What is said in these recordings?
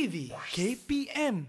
TV KPM.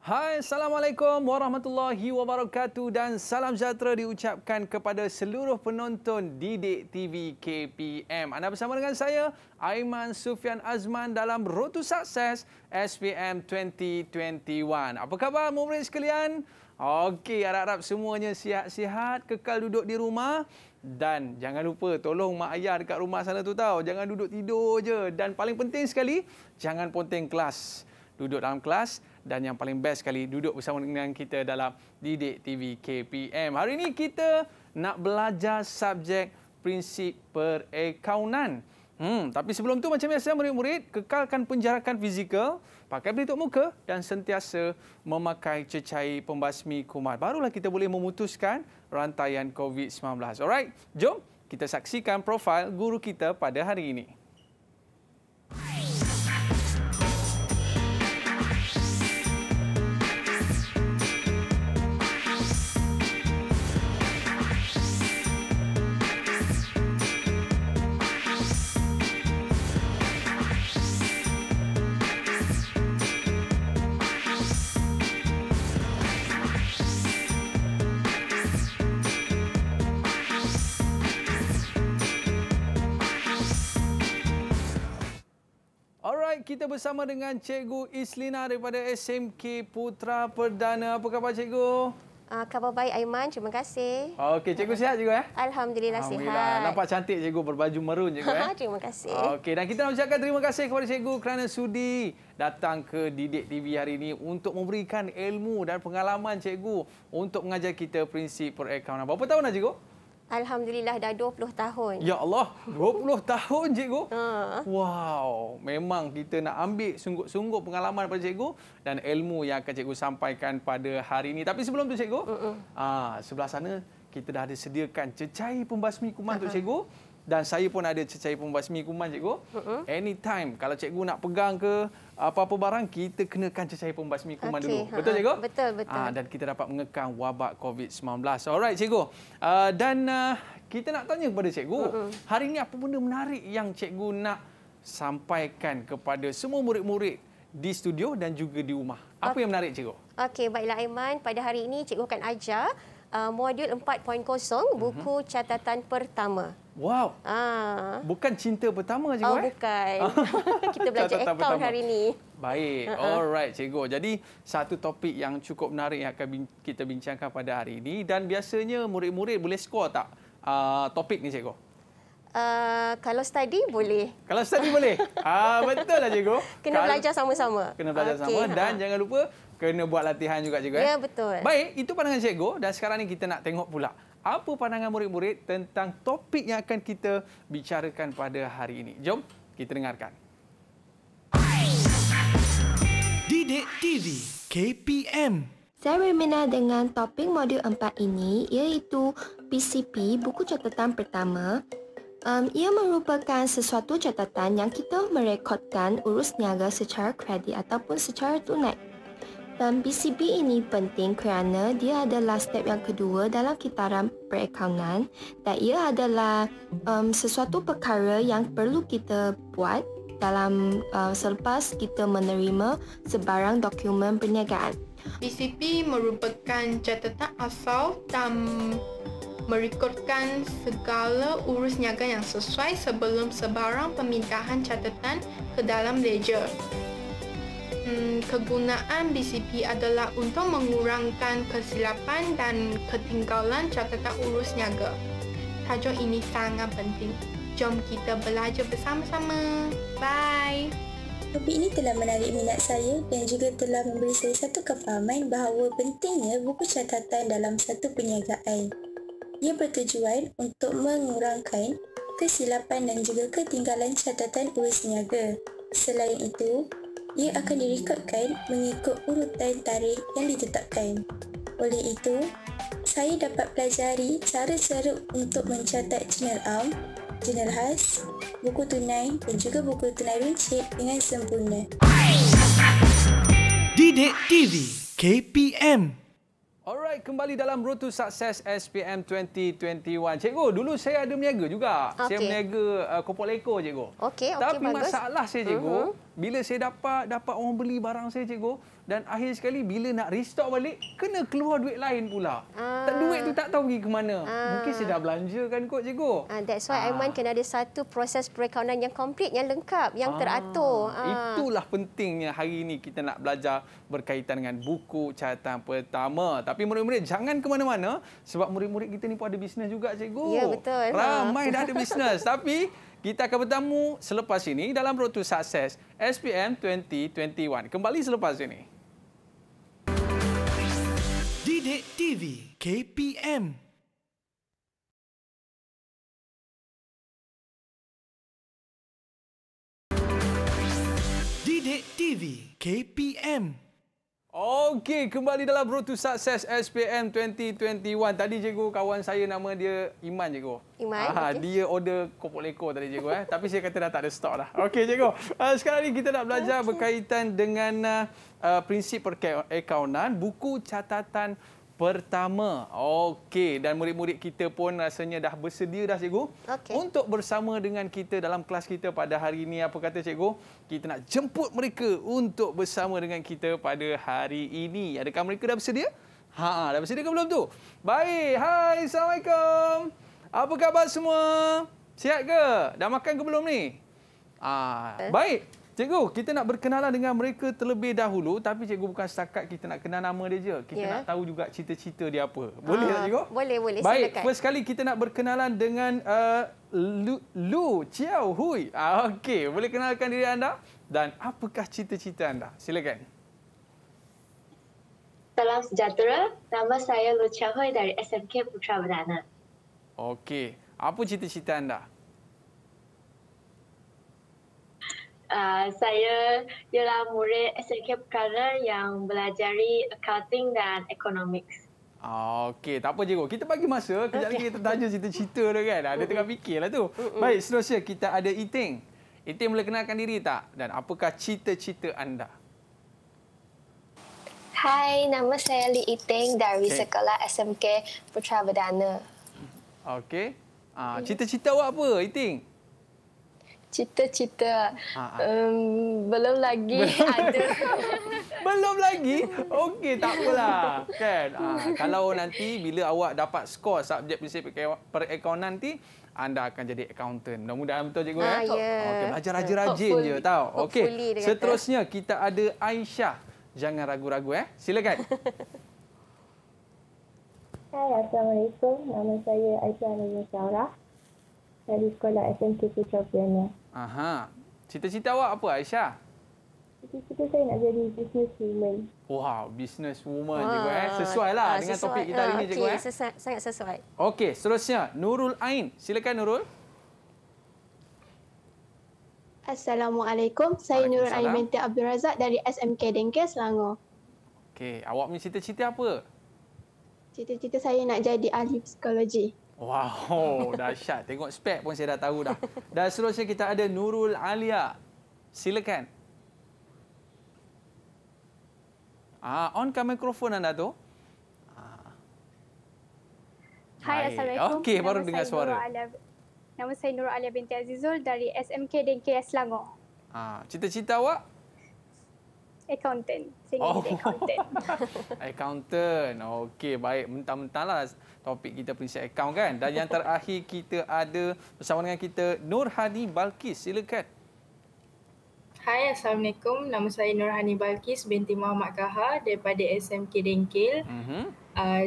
Hai, Assalamualaikum Warahmatullahi Wabarakatuh dan salam sejahtera diucapkan kepada seluruh penonton Didik TV KPM. Anda bersama dengan saya, Aiman Sufian Azman dalam Road Sukses SPM 2021. Apa khabar murid sekalian? Okey, harap-harap semuanya sihat-sihat, kekal duduk di rumah dan jangan lupa tolong mak ayah dekat rumah sana tu tahu. jangan duduk tidur je dan paling penting sekali jangan ponteng kelas duduk dalam kelas dan yang paling best sekali duduk bersama dengan kita dalam Didik TV KPM hari ini kita nak belajar subjek prinsip perakaunan Hmm, tapi sebelum tu macam biasa murid-murid kekalkan penjarakan fizikal, pakai pelitup muka dan sentiasa memakai cecair pembasmi kuman. Barulah kita boleh memutuskan rantaian COVID-19. Alright, jom kita saksikan profil guru kita pada hari ini. Alright, kita bersama dengan Cikgu Islina daripada SMK Putra Perdana. Apa khabar Cikgu? Uh, khabar baik Aiman, terima kasih. Okey, Cikgu sihat juga eh? Alhamdulillah, Alhamdulillah Nampak cantik Cikgu berbaju merun Cikgu eh? terima kasih. Okey, dan kita nak ucapkan terima kasih kepada Cikgu kerana sudi datang ke Didik TV hari ini untuk memberikan ilmu dan pengalaman Cikgu untuk mengajar kita prinsip perakaunan. Berapa tahun dah Cikgu? Alhamdulillah dah 20 tahun. Ya Allah, 20 tahun cikgu. Ha. Wow, memang kita nak ambil sungguh-sungguh pengalaman pada cikgu dan ilmu yang akan cikgu sampaikan pada hari ini. Tapi sebelum tu cikgu, uh -uh. Ha, sebelah sana kita dah ada sediakan cecair pembasmi kuman uh -huh. untuk cikgu dan saya pun ada saya pun buat semi kuman cikgu. Uh-huh. Anytime kalau cikgu nak pegang ke apa-apa barang kita kenakan cecair pembasmi kuman okay. dulu. Betul cikgu? Betul betul. Aa, ah, dan kita dapat mengekang wabak COVID-19. Alright cikgu. Uh, dan uh, kita nak tanya kepada cikgu. Uh-huh. Hari ini apa benda menarik yang cikgu nak sampaikan kepada semua murid-murid di studio dan juga di rumah. Apa okay. yang menarik cikgu? Okey baiklah Aiman pada hari ini cikgu akan ajar uh, modul 4.0 mhm. buku uh-huh. catatan pertama. Wow. Ah. Bukan cinta pertama cikgu. Oh, eh? bukan. Kita belajar account pertama. hari ini. Baik. Alright, cikgu. Jadi, satu topik yang cukup menarik yang akan kita bincangkan pada hari ini. Dan biasanya murid-murid boleh skor tak uh, topik ni cikgu? Uh, kalau study boleh. Kalau study boleh. Ah uh, betul lah cikgu. Kena kalau, belajar sama-sama. Kena belajar okay. Ah, sama dan ha. jangan lupa kena buat latihan juga cikgu eh. Ya betul. Baik, itu pandangan cikgu dan sekarang ni kita nak tengok pula apa pandangan murid-murid tentang topik yang akan kita bicarakan pada hari ini. Jom kita dengarkan. Didik TV KPM saya berminat dengan topik modul 4 ini iaitu PCP, buku catatan pertama. Um, ia merupakan sesuatu catatan yang kita merekodkan urus niaga secara kredit ataupun secara tunai. Dan BCB ini penting kerana dia adalah step yang kedua dalam kitaran perakaunan dan ia adalah um, sesuatu perkara yang perlu kita buat dalam uh, selepas kita menerima sebarang dokumen perniagaan. BCB merupakan catatan asal dan merekodkan segala urus niaga yang sesuai sebelum sebarang pemindahan catatan ke dalam ledger hmm, kegunaan BCP adalah untuk mengurangkan kesilapan dan ketinggalan catatan urus niaga. Tajuk ini sangat penting. Jom kita belajar bersama-sama. Bye! Topik ini telah menarik minat saya dan juga telah memberi saya satu kefahaman bahawa pentingnya buku catatan dalam satu perniagaan. Ia bertujuan untuk mengurangkan kesilapan dan juga ketinggalan catatan urus niaga. Selain itu, ia akan direkodkan mengikut urutan tarikh yang ditetapkan. Oleh itu, saya dapat pelajari cara-cara untuk mencatat jurnal am, jurnal khas, buku tunai dan juga buku tunai runcit dengan sempurna. Didik TV KPM Alright, kembali dalam Road sukses SPM 2021. Cikgu, dulu saya ada meniaga juga. Okay. Saya meniaga uh, kopok lekor, cikgu. Okey, okey, bagus. Tapi masalah saya, cikgu, uh-huh bila saya dapat dapat orang beli barang saya cikgu dan akhir sekali bila nak restock balik kena keluar duit lain pula. Ah. Tak ah. duit tu tak tahu pergi ke mana. Ah. Mungkin saya dah belanjakan kot cikgu. Ah, that's why I want ah. kena ada satu proses perakaunan yang komplit yang lengkap yang ah. teratur. Ah. Itulah pentingnya hari ini kita nak belajar berkaitan dengan buku catatan pertama. Tapi murid-murid jangan ke mana-mana sebab murid-murid kita ni pun ada bisnes juga cikgu. Ya betul. Ramai ha. dah ada bisnes tapi kita akan bertemu selepas ini dalam Road to Success SPM 2021. Kembali selepas ini. Didik TV KPM Didik TV KPM Okey, kembali dalam Road to Success SPM 2021. Tadi cikgu kawan saya nama dia Iman cikgu. Iman. Ah, okay. dia order kopok leko tadi cikgu eh. Tapi saya kata dah tak ada stok dah. Okey cikgu. Uh, sekarang ni kita nak belajar okay. berkaitan dengan uh, prinsip perakaunan, eh, buku catatan pertama. Okey, dan murid-murid kita pun rasanya dah bersedia dah cikgu okay. untuk bersama dengan kita dalam kelas kita pada hari ini. Apa kata cikgu? Kita nak jemput mereka untuk bersama dengan kita pada hari ini. Adakah mereka dah bersedia? Ha, dah bersedia ke belum tu? Baik, hai, assalamualaikum. Apa khabar semua? Sihat ke? Dah makan ke belum ni? Ah, eh. baik. Cikgu, kita nak berkenalan dengan mereka terlebih dahulu tapi cikgu bukan setakat kita nak kenal nama dia je. Kita yeah. nak tahu juga cerita-cerita dia apa. Boleh ha, tak ah, cikgu? Boleh, boleh. Baik, silakan. first sekali kita nak berkenalan dengan uh, Lu, Lu Chiao Hui. Ah, Okey, boleh kenalkan diri anda dan apakah cerita-cerita anda? Silakan. Salam sejahtera. Nama saya Lu Chiao Hui dari SMK Putra Berdana. Okey, apa cerita-cerita anda? Uh, Ah, saya ialah murid SNK Perkara yang belajari accounting dan economics. Oh, Okey, tak apa cikgu. Kita bagi masa. Kejap okay. lagi kita tanya cerita-cerita kan. Ah, lah tu kan. Ada tengah fikirlah tu. Baik, seterusnya kita ada Iting. Iting boleh kenalkan diri tak? Dan apakah cerita-cerita anda? Hai, nama saya Li Iting dari okay. Sekolah SMK Putra Berdana. Okey. Ah, cerita cita awak apa, Iting? Cita-cita um, belum lagi ada. belum lagi? Okey, tak apalah. Kan? Ha, kalau nanti bila awak dapat skor subjek prinsip perakaunan nanti, anda akan jadi accountant. Mudah-mudahan betul cikgu eh? ah, ya. Yeah. Okey, belajar rajin-rajin je tahu. Okey. Seterusnya kata. kita ada Aisyah. Jangan ragu-ragu eh. Silakan. Hai, Assalamualaikum. Nama saya Aisyah Nur Syahra. Dari sekolah SMK Putra Pianya. Aha. Cita-cita awak apa Aisyah? Cita-cita saya nak jadi business woman. Wow, business woman wow. juga ah, eh. Sesuai lah ah, dengan sesuai. topik kita hari ini okay. Ah, cikgu eh. Sesuai, sangat sesuai. Okey, seterusnya Nurul Ain. Silakan Nurul. Assalamualaikum. Saya Nurul Ain binti Abdul Razak dari SMK Dengke Selangor. Okey, awak punya cita-cita apa? Cita-cita saya nak jadi ahli psikologi. Wow, dahsyat. Tengok spek pun saya dah tahu dah. Dan seterusnya kita ada Nurul Alia. Silakan. Ah, on ke mikrofon anda tu. Ah. Hai, Assalamualaikum. Okey, baru Nama dengar suara. Alia. Nama saya Nurul Alia binti Azizul dari SMK dan KS Langor. Ah, cita-cita awak? Accountant. Saya ingin oh. accountant. accountant. Okey, baik. Mentah-mentahlah topik kita prinsip akaun kan. Dan yang terakhir kita ada bersama dengan kita Nurhani Hani Balkis. Silakan. Hai Assalamualaikum. Nama saya Nurhani Balkis binti Muhammad Kaha daripada SMK Dengkil. Uh-huh. Uh,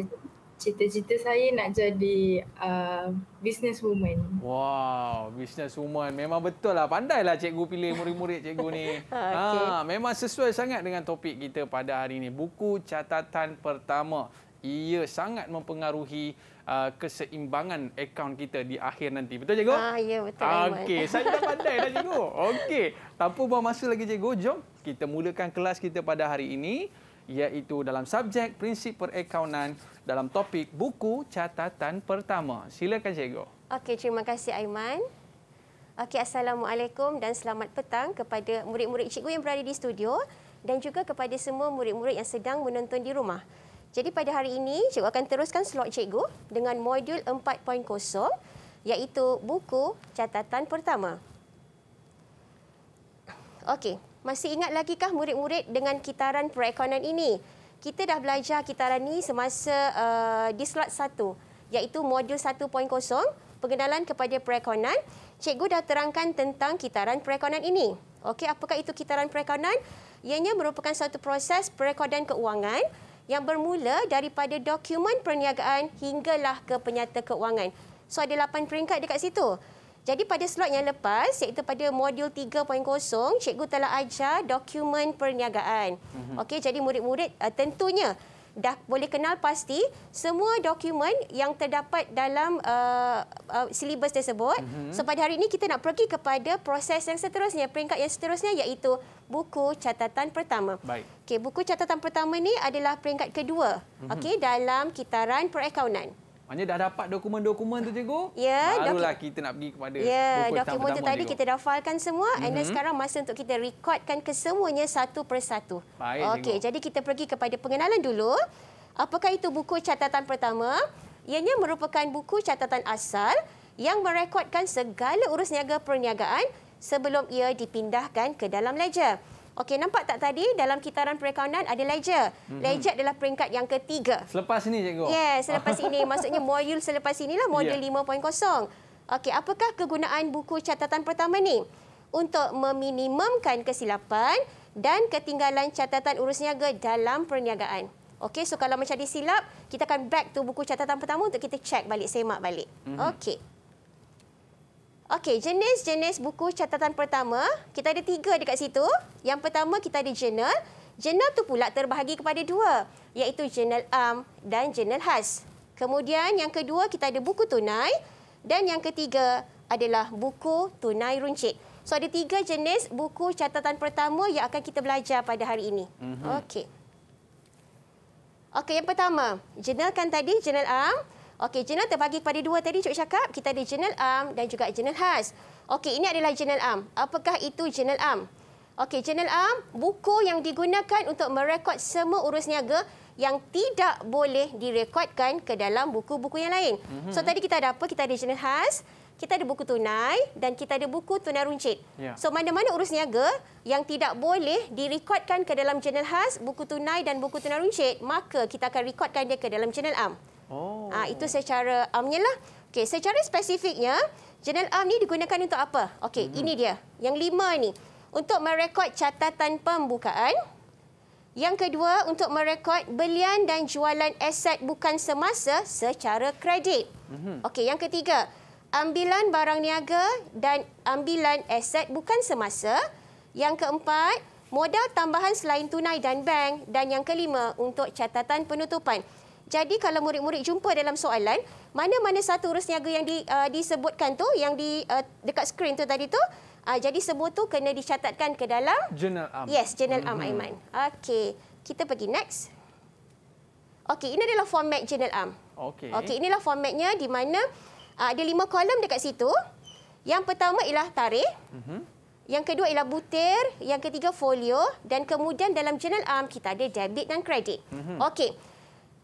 Cita-cita saya nak jadi uh, businesswoman. Wow, businesswoman. Memang betul lah. Pandailah cikgu pilih murid-murid cikgu ni. Ah, okay. ha, memang sesuai sangat dengan topik kita pada hari ini. Buku catatan pertama ia sangat mempengaruhi uh, keseimbangan akaun kita di akhir nanti. Betul cikgu? Ah, ya betul. Ah, okey, saya dah pandai dah cikgu. Okey, tanpa buang masa lagi cikgu, jom kita mulakan kelas kita pada hari ini iaitu dalam subjek prinsip perakaunan dalam topik buku catatan pertama. Silakan cikgu. Okey, terima kasih Aiman. Okey, assalamualaikum dan selamat petang kepada murid-murid cikgu yang berada di studio dan juga kepada semua murid-murid yang sedang menonton di rumah. Jadi pada hari ini, cikgu akan teruskan slot cikgu dengan modul 4.0 iaitu buku catatan pertama. Okey, masih ingat lagikah murid-murid dengan kitaran perekonan ini? Kita dah belajar kitaran ini semasa uh, di slot 1 iaitu modul 1.0 pengenalan kepada perekonan. Cikgu dah terangkan tentang kitaran perekonan ini. Okey, apakah itu kitaran perekonan? Ianya merupakan satu proses perekodan keuangan yang bermula daripada dokumen perniagaan hinggalah ke penyata keuangan. So ada lapan peringkat dekat situ. Jadi pada slot yang lepas iaitu pada modul 3.0 cikgu telah ajar dokumen perniagaan. Mm-hmm. Okey jadi murid-murid uh, tentunya dah boleh kenal pasti semua dokumen yang terdapat dalam uh, uh, silibus tersebut. Mm -hmm. So pada hari ini kita nak pergi kepada proses yang seterusnya, peringkat yang seterusnya iaitu buku catatan pertama. Baik. Okey, buku catatan pertama ni adalah peringkat kedua. Mm -hmm. Okey, dalam kitaran perakaunan. Maknanya dah dapat dokumen-dokumen tu cikgu? Ya, barulah kita nak pergi kepada ya, buku dokumen pertama, tu tadi kita dah filekan semua mm -hmm. and then mhm. sekarang masa untuk kita recordkan kesemuanya satu persatu. Baik. Okey, jadi kita pergi kepada pengenalan dulu. Apakah itu buku catatan pertama? Ianya merupakan buku catatan asal yang merekodkan segala urus niaga perniagaan sebelum ia dipindahkan ke dalam ledger. Okey, nampak tak tadi dalam kitaran perakaunan ada ledger. Mhm. Ledger hmm. adalah peringkat yang ketiga. Selepas ini, cikgu. Ya, yeah, selepas ini. Maksudnya modul selepas inilah modul yeah. 5.0. Okey, apakah kegunaan buku catatan pertama ni? Untuk meminimumkan kesilapan dan ketinggalan catatan urus niaga dalam perniagaan. Okey, so kalau macam disilap, kita akan back tu buku catatan pertama untuk kita check balik, semak balik. Mm -hmm. Okey. Okey, jenis-jenis buku catatan pertama. Kita ada tiga dekat situ. Yang pertama kita ada jurnal. Jurnal tu pula terbahagi kepada dua. Iaitu jurnal am dan jurnal khas. Kemudian yang kedua kita ada buku tunai. Dan yang ketiga adalah buku tunai runcit. So ada tiga jenis buku catatan pertama yang akan kita belajar pada hari ini. Mm -hmm. Okey. Okey, yang pertama. Jurnal kan tadi, jurnal am. Um, Okey, jurnal terbagi kepada dua tadi Cik cakap. Kita ada jurnal am dan juga jurnal khas. Okey, ini adalah jurnal am. Apakah itu jurnal am? Okey, jurnal am, buku yang digunakan untuk merekod semua urus niaga yang tidak boleh direkodkan ke dalam buku-buku yang lain. Mm-hmm. So mhm. tadi kita ada apa? Kita ada jurnal khas, kita ada buku tunai dan kita ada buku tunai runcit. Yeah. So mana-mana urus niaga yang tidak boleh direkodkan ke dalam jurnal khas, buku tunai dan buku tunai runcit, maka kita akan rekodkan dia ke dalam jurnal am. Oh. Ah, itu secara amnya lah. Okey, secara spesifiknya, jurnal am um ni digunakan untuk apa? Okey, hmm. ini dia. Yang lima ni untuk merekod catatan pembukaan. Yang kedua untuk merekod belian dan jualan aset bukan semasa secara kredit. Mm-hmm. Okey, yang ketiga, ambilan barang niaga dan ambilan aset bukan semasa. Yang keempat, modal tambahan selain tunai dan bank dan yang kelima untuk catatan penutupan. Jadi kalau murid-murid jumpa dalam soalan, mana-mana satu urus niaga yang di, uh, disebutkan tu yang di uh, dekat skrin tu tadi tu, uh, jadi semua tu kena dicatatkan ke dalam Jurnal Am. Yes, Jurnal Am mm-hmm. Aiman. Okey, kita pergi next. Okey, ini adalah format Jurnal Am. Okey. Okey, inilah formatnya di mana uh, ada lima kolom dekat situ. Yang pertama ialah tarikh. Mm-hmm. Yang kedua ialah butir, yang ketiga folio dan kemudian dalam Jurnal Am kita ada debit dan kredit. Mm-hmm. Okey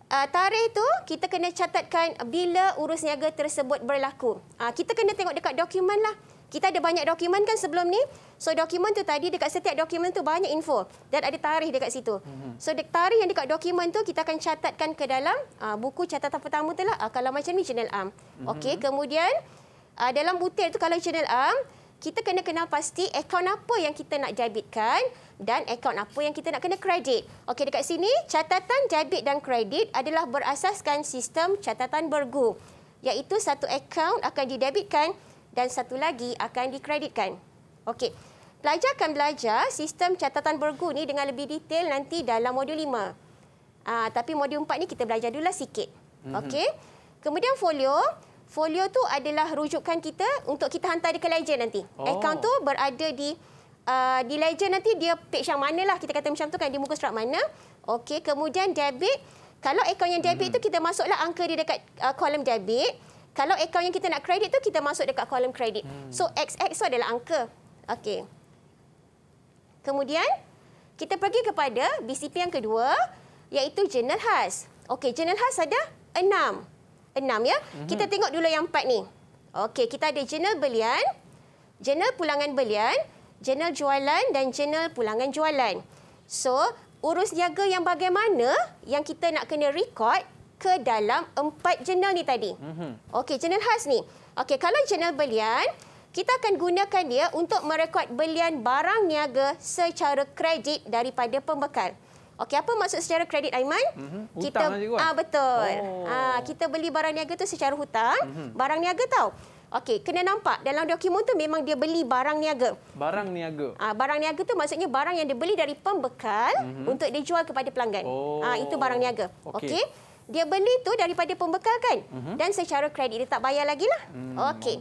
uh, tarikh tu kita kena catatkan bila urus niaga tersebut berlaku. Uh, kita kena tengok dekat dokumen lah. Kita ada banyak dokumen kan sebelum ni. So dokumen tu tadi dekat setiap dokumen tu banyak info dan ada tarikh dekat situ. Mhm. So dek tarikh yang dekat dokumen tu kita akan catatkan ke dalam uh, buku catatan pertama tu lah. Uh, kalau macam ni channel am. Mhm. Okey, kemudian uh, dalam butir tu kalau channel am, kita kena kenal pasti akaun apa yang kita nak debitkan dan akaun apa yang kita nak kena kredit. Okey dekat sini catatan debit dan kredit adalah berasaskan sistem catatan bergu iaitu satu akaun akan didebitkan dan satu lagi akan dikreditkan. Okey. Pelajar akan belajar sistem catatan bergu ni dengan lebih detail nanti dalam modul 5. Aa, ah, tapi modul 4 ni kita belajar dulu lah sikit. Mhm. Okey. Kemudian folio, folio tu adalah rujukan kita untuk kita hantar dia ke ledger nanti. Oh. Akaun tu berada di uh, di ledger nanti dia page yang mana lah kita kata macam tu kan di muka surat mana. Okey, kemudian debit. Kalau akaun yang debit hmm. tu kita masuklah angka dia dekat uh, kolom debit. Kalau akaun yang kita nak kredit tu kita masuk dekat kolom kredit. Hmm. So XX tu adalah angka. Okey. Kemudian kita pergi kepada BCP yang kedua iaitu jurnal has. Okey, jurnal has ada enam enam ya. Mm -hmm. Kita tengok dulu yang empat ni. Okey, kita ada jurnal belian, jurnal pulangan belian, jurnal jualan dan jurnal pulangan jualan. So, urus niaga yang bagaimana yang kita nak kena record ke dalam empat jurnal ni tadi. Mm -hmm. Okey, jurnal khas ni. Okey, kalau jurnal belian, kita akan gunakan dia untuk merekod belian barang niaga secara kredit daripada pembekal. Mm Okey, apa maksud secara kredit Aiman? Mm -hmm. Hutang kita aja, lah ah betul. Oh. Ah kita beli barang niaga tu secara hutang, mm -hmm. barang niaga tau. Okey, kena nampak dalam dokumen tu memang dia beli barang niaga. Barang niaga. Ah barang niaga tu maksudnya barang yang dia beli dari pembekal mm -hmm. untuk dijual kepada pelanggan. Oh. Ah itu barang niaga. Okey. Okay. Dia beli tu daripada pembekal kan? Mm -hmm. Dan secara kredit dia tak bayar lagi lah. Mm, Okey.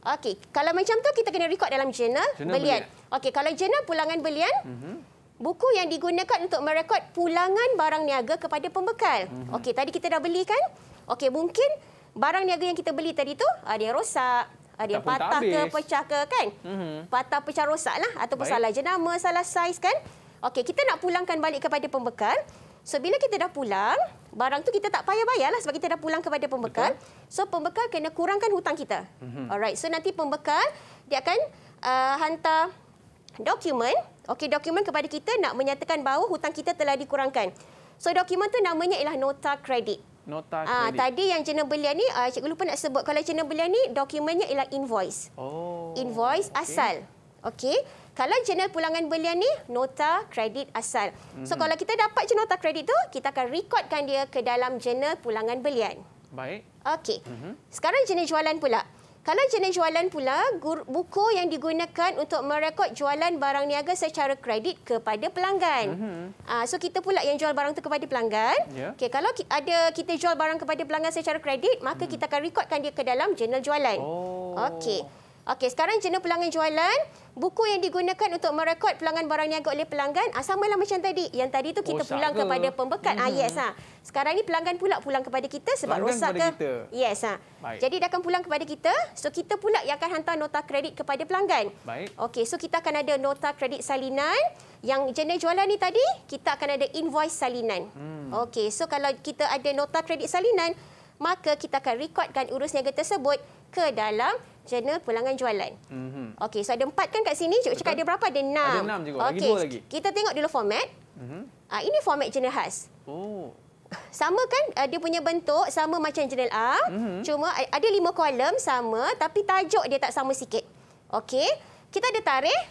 Okey, kalau macam tu kita kena rekod dalam jurnal belian. belian. Okey, kalau jurnal pulangan belian, mm -hmm buku yang digunakan untuk merekod pulangan barang niaga kepada pembekal. Mm -hmm. Okey, tadi kita dah beli kan? Okey, mungkin barang niaga yang kita beli tadi tu ada ah, yang rosak, ada ah, yang patah ke, pecah ke kan? Mm -hmm. Patah, pecah, rosaklah ataupun Baik. salah jenama, salah saiz kan? Okey, kita nak pulangkan balik kepada pembekal. So bila kita dah pulang, barang tu kita tak payah lah sebab kita dah pulang kepada pembekal. Betul. So pembekal kena kurangkan hutang kita. Mm -hmm. Alright, so nanti pembekal dia akan uh, hantar dokumen okey dokumen kepada kita nak menyatakan bahawa hutang kita telah dikurangkan so dokumen tu namanya ialah nota kredit nota ah, kredit ah tadi yang jenis belian ni ah cikgu lupa nak sebut kalau jenis belian ni dokumennya ialah invoice oh invoice okay. asal okey kalau jenis pulangan belian ni nota kredit asal so mm-hmm. kalau kita dapat je nota kredit tu kita akan rekodkan dia ke dalam jenis pulangan belian baik okey mm-hmm. sekarang jenis jualan pula kalau jenis jualan pula, buku yang digunakan untuk merekod jualan barang niaga secara kredit kepada pelanggan. Mm -hmm. So kita pula yang jual barang tu kepada pelanggan. Yeah. Okay, kalau ada kita jual barang kepada pelanggan secara kredit, maka mm. kita akan rekodkan dia ke dalam jurnal jualan. Oh. Okey. Okey, sekarang jenis pelanggan jualan, buku yang digunakan untuk merekod pelanggan barang niaga oleh pelanggan, ah, samalah macam tadi. Yang tadi tu kita rosak oh, pulang ke? kepada pembekal. Hmm. Ah, yes, hmm. ah. Sekarang ni pelanggan pula pulang kepada kita sebab pelanggan rosak ke? Kita. Yes. Ah. Jadi dia akan pulang kepada kita. So kita pula yang akan hantar nota kredit kepada pelanggan. Baik. Okey, so kita akan ada nota kredit salinan. Yang jenis jualan ni tadi, kita akan ada invoice salinan. Hmm. Okey, so kalau kita ada nota kredit salinan, maka kita akan rekodkan urus niaga tersebut ke dalam jurnal pulangan jualan. Mm -hmm. Okey, so ada empat kan kat sini? Cikgu cakap ada berapa? Ada enam. Ada enam juga. Okay, lagi dua lagi. Kita tengok dulu format. Mm -hmm. Ini format jurnal khas. Oh. Sama kan ah, dia punya bentuk sama macam jurnal A. Mm -hmm. Cuma ada lima kolom sama tapi tajuk dia tak sama sikit. Okey. Kita ada tarikh.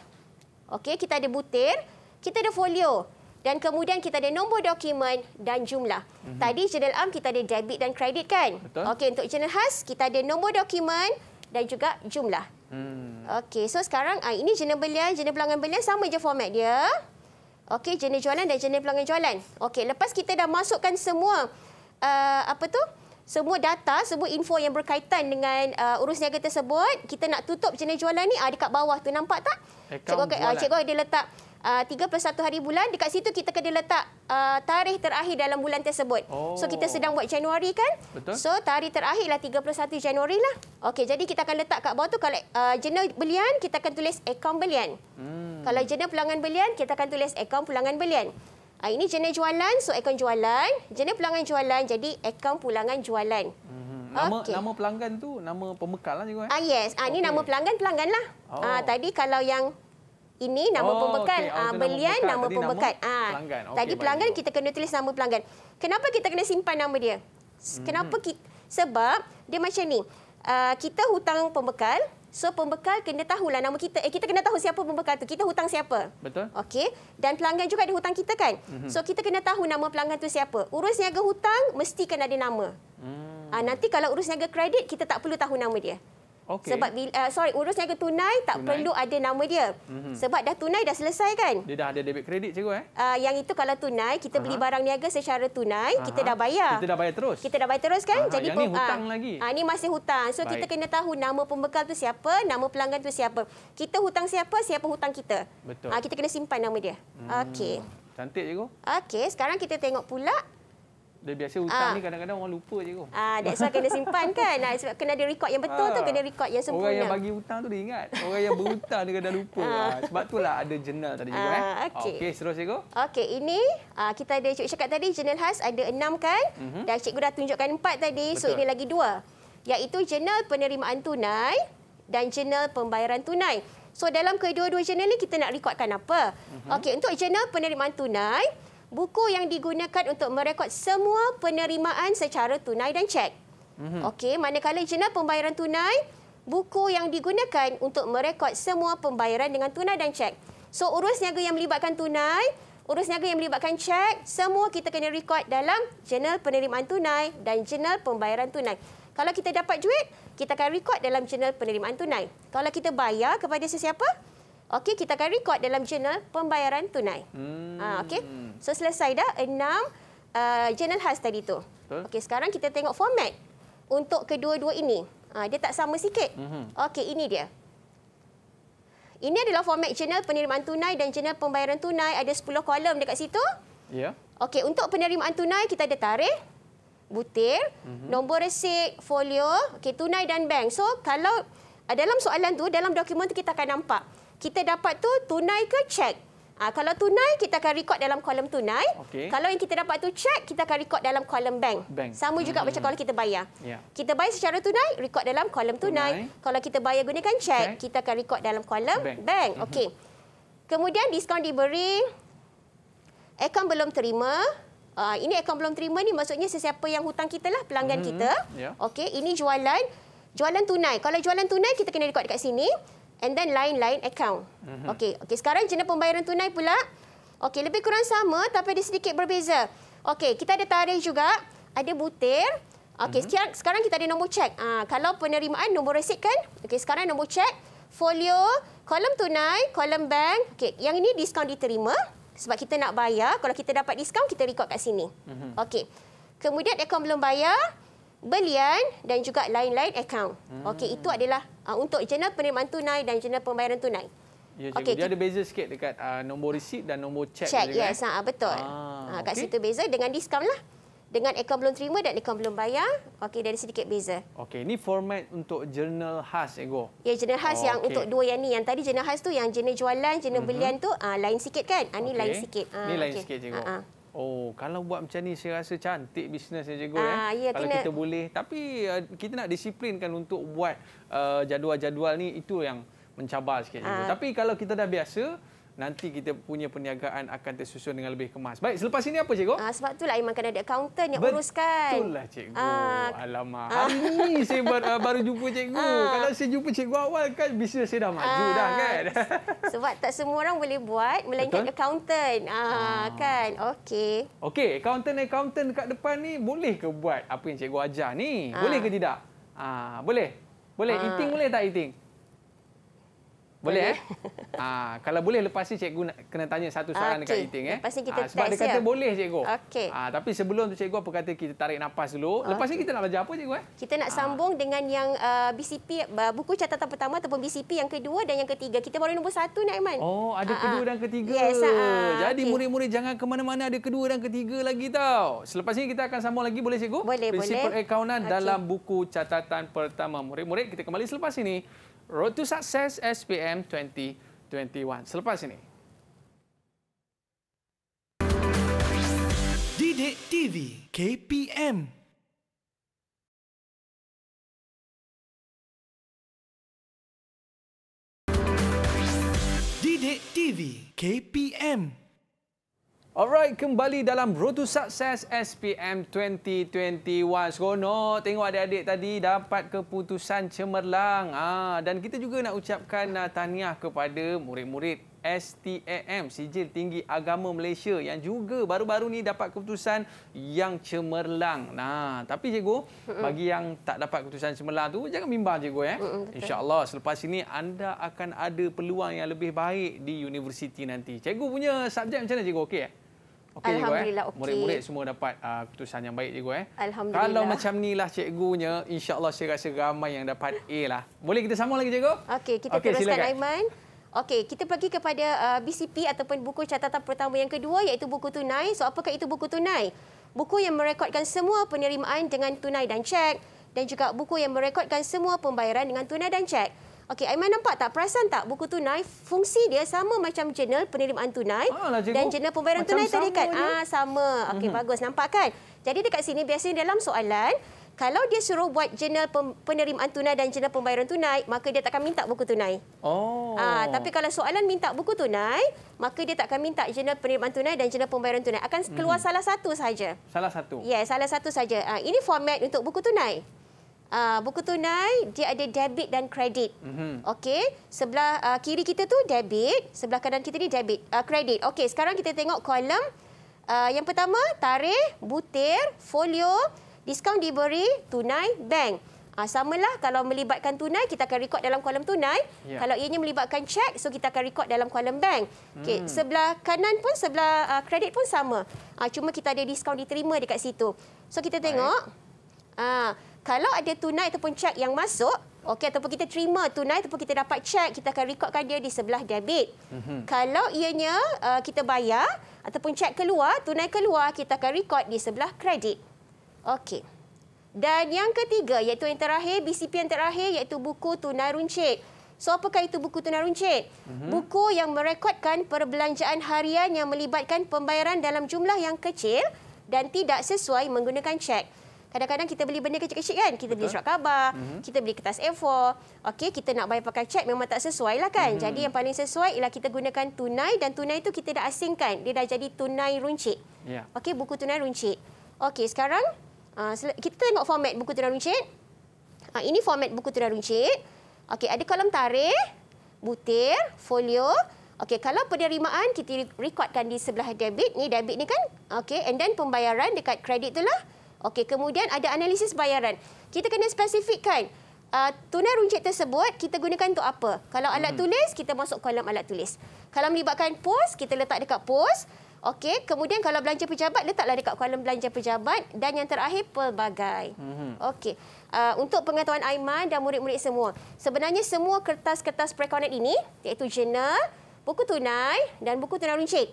Okey, kita ada butir. Kita ada folio dan kemudian kita ada nombor dokumen dan jumlah. Mm -hmm. Tadi general am kita ada debit dan kredit kan? Okey untuk general khas kita ada nombor dokumen dan juga jumlah. Hmm. Okey so sekarang ah, ini jenis belian, jenis pelanggan belian sama je format dia. Okey jenis jualan dan jenis pelanggan jualan. Okey lepas kita dah masukkan semua uh, apa tu? Semua data, semua info yang berkaitan dengan uh, urus niaga tersebut, kita nak tutup jenis jualan ni ada uh, dekat bawah tu nampak tak? Cikgu, uh, cikgu ada letak 31 uh, hari bulan dekat situ kita kena letak uh, tarikh terakhir dalam bulan tersebut. Oh. So kita oh. sedang buat Januari kan? Betul. So tarikh terakhir terakhirlah 31 Januari lah. Okey, jadi kita akan letak kat bawah tu kalau uh, jurnal belian kita akan tulis akaun belian. Hmm. Kalau jurnal pulangan belian kita akan tulis akaun pulangan belian. Uh, ini jurnal jualan, so akaun jualan, jurnal pulangan jualan jadi akaun pulangan jualan. Hmm. hmm. Nama, okay. nama pelanggan tu nama pembekal lah juga. Eh? Ah, yes, ah, okay. ini nama pelanggan-pelanggan lah. Oh. Ah, tadi kalau yang ini nama oh, pembekal okay. uh, belian nama pembekal tadi, nama pembekal. Ah, pelanggan. Okay, tadi pelanggan kita kena tulis nama pelanggan kenapa kita kena simpan nama dia hmm. kenapa hmm. kita, sebab dia macam ni uh, kita hutang pembekal so pembekal kena tahu lah nama kita eh kita kena tahu siapa pembekal tu kita hutang siapa betul okey dan pelanggan juga ada hutang kita kan hmm. so kita kena tahu nama pelanggan tu siapa urus niaga hutang mesti kena ada nama hmm. uh, nanti kalau urus niaga kredit kita tak perlu tahu nama dia Okay. Sebab uh, sorry urus niaga tunai tak tunai. perlu ada nama dia. Mm -hmm. Sebab dah tunai dah selesai kan? Dia dah ada debit kredit cikgu eh? Uh, yang itu kalau tunai kita uh beli barang niaga secara tunai uh kita dah bayar. Kita dah bayar terus. Kita dah bayar terus kan? Uh Jadi yang ni hutang uh, lagi. Ah uh, ni masih hutang. So Baik. kita kena tahu nama pembekal tu siapa, nama pelanggan tu siapa. Kita hutang siapa, siapa hutang kita. Betul. Uh, kita kena simpan nama dia. Hmm. Okey. Cantik cikgu. Okey, sekarang kita tengok pula uh, dia biasa ah. hutang ah. ni kadang-kadang orang lupa je kau. Ah, that's why kena simpan kan. Ah, sebab kena ada rekod yang betul ah. tu, kena rekod yang sempurna. Orang yang bagi hutang tu dia ingat. Orang yang berhutang dia kadang lupa. Ah. Ah, sebab itulah ada jurnal tadi juga. Eh. Ah, Okey, okay, seterusnya kau. Okey, ini ah, kita ada cikgu cakap tadi, jurnal khas ada enam kan. Mm -hmm. Dan cikgu dah tunjukkan empat tadi. Betul. So, ini lagi dua. yaitu jurnal penerimaan tunai dan jurnal pembayaran tunai. So, dalam kedua-dua jurnal ni kita nak rekodkan apa? Mm -hmm. Okey, untuk jurnal penerimaan tunai, buku yang digunakan untuk merekod semua penerimaan secara tunai dan cek. Mm-hmm. Okey, manakala jenis pembayaran tunai, buku yang digunakan untuk merekod semua pembayaran dengan tunai dan cek. So, urus niaga yang melibatkan tunai, urus niaga yang melibatkan cek, semua kita kena rekod dalam jurnal penerimaan tunai dan jurnal pembayaran tunai. Kalau kita dapat duit, kita akan rekod dalam jurnal penerimaan tunai. Kalau kita bayar kepada sesiapa, Okey, kita akan record dalam jurnal pembayaran tunai. Hmm. Ha, Okey, so selesai dah enam uh, jurnal khas tadi tu. Okey, sekarang kita tengok format untuk kedua-dua ini. Ha, dia tak sama sikit. Hmm. Okey, ini dia. Ini adalah format jurnal penerimaan tunai dan jurnal pembayaran tunai. Ada 10 kolom dekat situ. Ya. Yeah. Okey, untuk penerimaan tunai kita ada tarikh, butir, mm -hmm. nombor resit, folio, okey tunai dan bank. So, kalau ah, dalam soalan tu, dalam dokumen tu kita akan nampak kita dapat tu tunai ke cek. Ha, ah, kalau tunai, kita akan rekod dalam kolom tunai. Okay. Kalau yang kita dapat tu cek, kita akan rekod dalam kolom bank. bank. Sama juga hmm. macam kalau kita bayar. Yeah. Kita bayar secara tunai, rekod dalam kolom tunai. tunai. Kalau kita bayar gunakan cek, okay. kita akan rekod dalam kolom bank. bank. Hmm. Okay. Kemudian diskon diberi, akaun belum terima. Uh, ini akaun belum terima ni maksudnya sesiapa yang hutang kita lah, pelanggan hmm. kita. Yeah. Okay. Ini jualan jualan tunai. Kalau jualan tunai, kita kena rekod dekat sini and then lain-lain account. Mm -hmm. Okey, okey sekarang jenis pembayaran tunai pula. Okey, lebih kurang sama tapi ada sedikit berbeza. Okey, kita ada tarikh juga, ada butir. Okey, mm -hmm. sekarang kita ada nombor cek. Ha, ah, kalau penerimaan nombor resit kan? Okey, sekarang nombor cek, folio, kolom tunai, kolom bank. Okey, yang ini diskaun diterima sebab kita nak bayar. Kalau kita dapat diskaun kita rekod kat sini. Mm -hmm. Okey. Kemudian akaun belum bayar, belian dan juga lain-lain akaun. Mm -hmm. Okey, itu adalah uh, untuk channel penerimaan tunai dan channel pembayaran tunai. Ya, cikgu. Okay, dia ada beza sikit dekat uh, nombor receipt dan nombor cek. Cek, ya. Yes, kan? Betul. Ah, ha, kat okay. situ beza dengan diskaun lah. Dengan akaun belum terima dan akaun belum bayar, okey dari sedikit beza. Okey, ini format untuk jurnal khas, Ego? Ya, jurnal khas oh, yang okay. untuk dua yang ni. Yang tadi jurnal khas tu, yang jurnal jualan, jurnal uh -huh. belian tu, uh, lain sikit kan? Ini okay. lain sikit. Ini uh, lain okay. sikit, Cikgu. Uh -huh. Oh, kalau buat macam ni saya rasa cantik bisnes ah, eh. ya cikgu ya. Ah, yeah, kalau kena... kita boleh, tapi uh, kita nak disiplinkan untuk buat uh, jadual-jadual ni itu yang mencabar sikit ah. Tapi kalau kita dah biasa, nanti kita punya perniagaan akan tersusun dengan lebih kemas. Baik, selepas ini apa cikgu? Ah sebab itulah memang kena ada accountant yang uruskan. Betul lah cikgu. Ah. Alamak. Ah. Hari ini saya ber, uh, ah, baru jumpa cikgu. Ah. Kalau saya jumpa cikgu awal kan bisnes saya dah maju ah. dah kan. Sebab tak semua orang boleh buat melainkan Betul? accountant. Ah, ah. kan. Okey. Okey, accountant accountant dekat depan ni boleh ke buat apa yang cikgu ajar ni? Ah. Boleh ke tidak? Ah, boleh. Boleh. Ah. Eating boleh tak eating? Boleh eh? Aa, ah, kalau boleh lepas ni cikgu nak, kena tanya satu soalan okay. dekat eating eh. Lepas ni kita Aa, ah, sebab test dia kata ya? boleh cikgu. Okey. Ah, tapi sebelum tu cikgu apa kata kita tarik nafas dulu. Okay. Lepas ni kita nak belajar apa cikgu eh? Kita nak Aa. sambung dengan yang uh, BCP buku catatan pertama ataupun BCP yang kedua dan yang ketiga. Kita baru nombor satu ni Aiman. Oh, ada Aa. kedua dan ketiga. Yes. Aa. Jadi murid-murid okay. jangan ke mana-mana ada kedua dan ketiga lagi tau. Selepas ni kita akan sambung lagi boleh cikgu? Boleh, Prinsip boleh. Prinsip perakaunan okay. dalam buku catatan pertama. Murid-murid kita kembali selepas ini. Road to Success SPM 2021. Selepas ini. Didik TV KPM Didik TV KPM Alright, kembali dalam Road to Success SPM 2021. Seronok tengok adik-adik tadi dapat keputusan cemerlang. Ah, dan kita juga nak ucapkan uh, tahniah kepada murid-murid STAM, Sijil Tinggi Agama Malaysia yang juga baru-baru ni dapat keputusan yang cemerlang. Nah, tapi cikgu, mm -mm. bagi yang tak dapat keputusan cemerlang tu jangan bimbang cikgu ya. Eh? Mm -mm, Insya-Allah selepas ini anda akan ada peluang yang lebih baik di universiti nanti. Cikgu punya subjek macam mana cikgu? Okey eh? okay, eh? Alhamdulillah eh? okay. Murid-murid semua dapat uh, keputusan yang baik juga eh? Alhamdulillah Kalau macam ni lah cikgunya InsyaAllah saya rasa ramai yang dapat A lah Boleh kita sambung lagi cikgu? Okey kita okay, teruskan silakan. Aiman Okey, kita pergi kepada uh, ah, BCP ataupun buku catatan pertama yang kedua iaitu buku tunai. So apakah itu buku tunai? Buku yang merekodkan semua penerimaan dengan tunai dan cek dan juga buku yang merekodkan semua pembayaran dengan tunai dan cek. Okey, Aiman nampak tak, perasan tak buku tunai, fungsi dia sama macam jurnal penerimaan tunai Alah, ah, dan jurnal pembayaran tunai tadi kan? Ah, sama. Okey, mm -hmm. bagus. Nampak kan? Jadi dekat sini, biasanya dalam soalan, kalau dia suruh buat jurnal penerimaan tunai dan jurnal pembayaran tunai, maka dia takkan minta buku tunai. Oh. Ah, tapi kalau soalan minta buku tunai, maka dia takkan minta jurnal penerimaan tunai dan jurnal pembayaran tunai. Akan keluar mm -hmm. salah satu saja. Salah satu? Ya, yeah, salah satu saja. Ah, ini format untuk buku tunai. Uh, buku tunai dia ada debit dan kredit. Mm -hmm. Okey, sebelah uh, kiri kita tu debit, sebelah kanan kita ni debit uh, kredit. Okey, sekarang kita tengok kolom uh, yang pertama tarikh, butir, folio, diskaun diberi, tunai, bank. Ah uh, samalah kalau melibatkan tunai kita akan rekod dalam kolom tunai. Yeah. Kalau ianya melibatkan cek, so kita akan rekod dalam kolom bank. Okey, mm. sebelah kanan pun sebelah uh, kredit pun sama. uh, cuma kita ada diskaun diterima dekat situ. So kita tengok ah kalau ada tunai ataupun cek yang masuk Okey ataupun kita terima tunai ataupun kita dapat cek kita akan rekodkan dia di sebelah debit. Mm -hmm. Kalau ianya uh, kita bayar ataupun cek keluar, tunai keluar kita akan rekod di sebelah kredit. Okey. Dan yang ketiga iaitu yang terakhir BCP yang terakhir iaitu buku tunai runcit. So apakah itu buku tunai runcit? Mm -hmm. Buku yang merekodkan perbelanjaan harian yang melibatkan pembayaran dalam jumlah yang kecil dan tidak sesuai menggunakan cek. Mm Kadang-kadang kita beli benda kecil-kecil kan. Kita beli surat khabar, mm -hmm. kita beli kertas A4. Okey, kita nak bayar pakai cek memang tak sesuai lah kan. Mm -hmm. Jadi yang paling sesuai ialah kita gunakan tunai dan tunai itu kita dah asingkan. Dia dah jadi tunai runcit. Yeah. Okey, buku tunai runcit. Okey, sekarang ah, kita tengok format buku tunai runcit. Ah, ini format buku tunai runcit. Okey, ada kolom tarikh, butir, folio. Okey, kalau penerimaan kita rekodkan di sebelah debit. Ni debit ni kan. Okey, and then pembayaran dekat kredit itulah. Okey. Okey, kemudian ada analisis bayaran. Kita kena spesifikkan uh, tunai runcit tersebut kita gunakan untuk apa. Kalau alat hmm. tulis, kita masuk kolom alat tulis. Kalau melibatkan pos, kita letak dekat pos. Okey, kemudian kalau belanja pejabat, letaklah dekat kolom belanja pejabat. Dan yang terakhir, pelbagai. Hmm. Okey, uh, untuk pengetahuan Aiman dan murid-murid semua. Sebenarnya semua kertas-kertas prekonet ini, iaitu jurnal, buku tunai dan buku tunai runcit.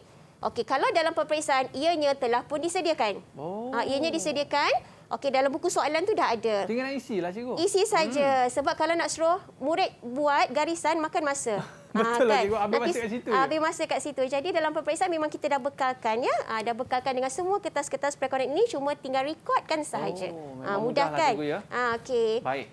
Okey, kalau dalam peperiksaan ianya telah pun disediakan. Oh. Ha, ianya disediakan. Okey, dalam buku soalan tu dah ada. Tinggal isi lah cikgu. Isi saja. Hmm. Sebab kalau nak suruh murid buat garisan makan masa. Ah, Betul ha, kan? lah cikgu. Habis masa kat situ. Habis ah, masa kat situ. Jadi dalam peperiksaan memang kita dah bekalkan. ya, ha, Dah bekalkan dengan semua kertas-kertas prekonek ini. Cuma tinggal rekodkan sahaja. Oh, ha, mudah lah cikgu ya. Ha, Okey. Baik.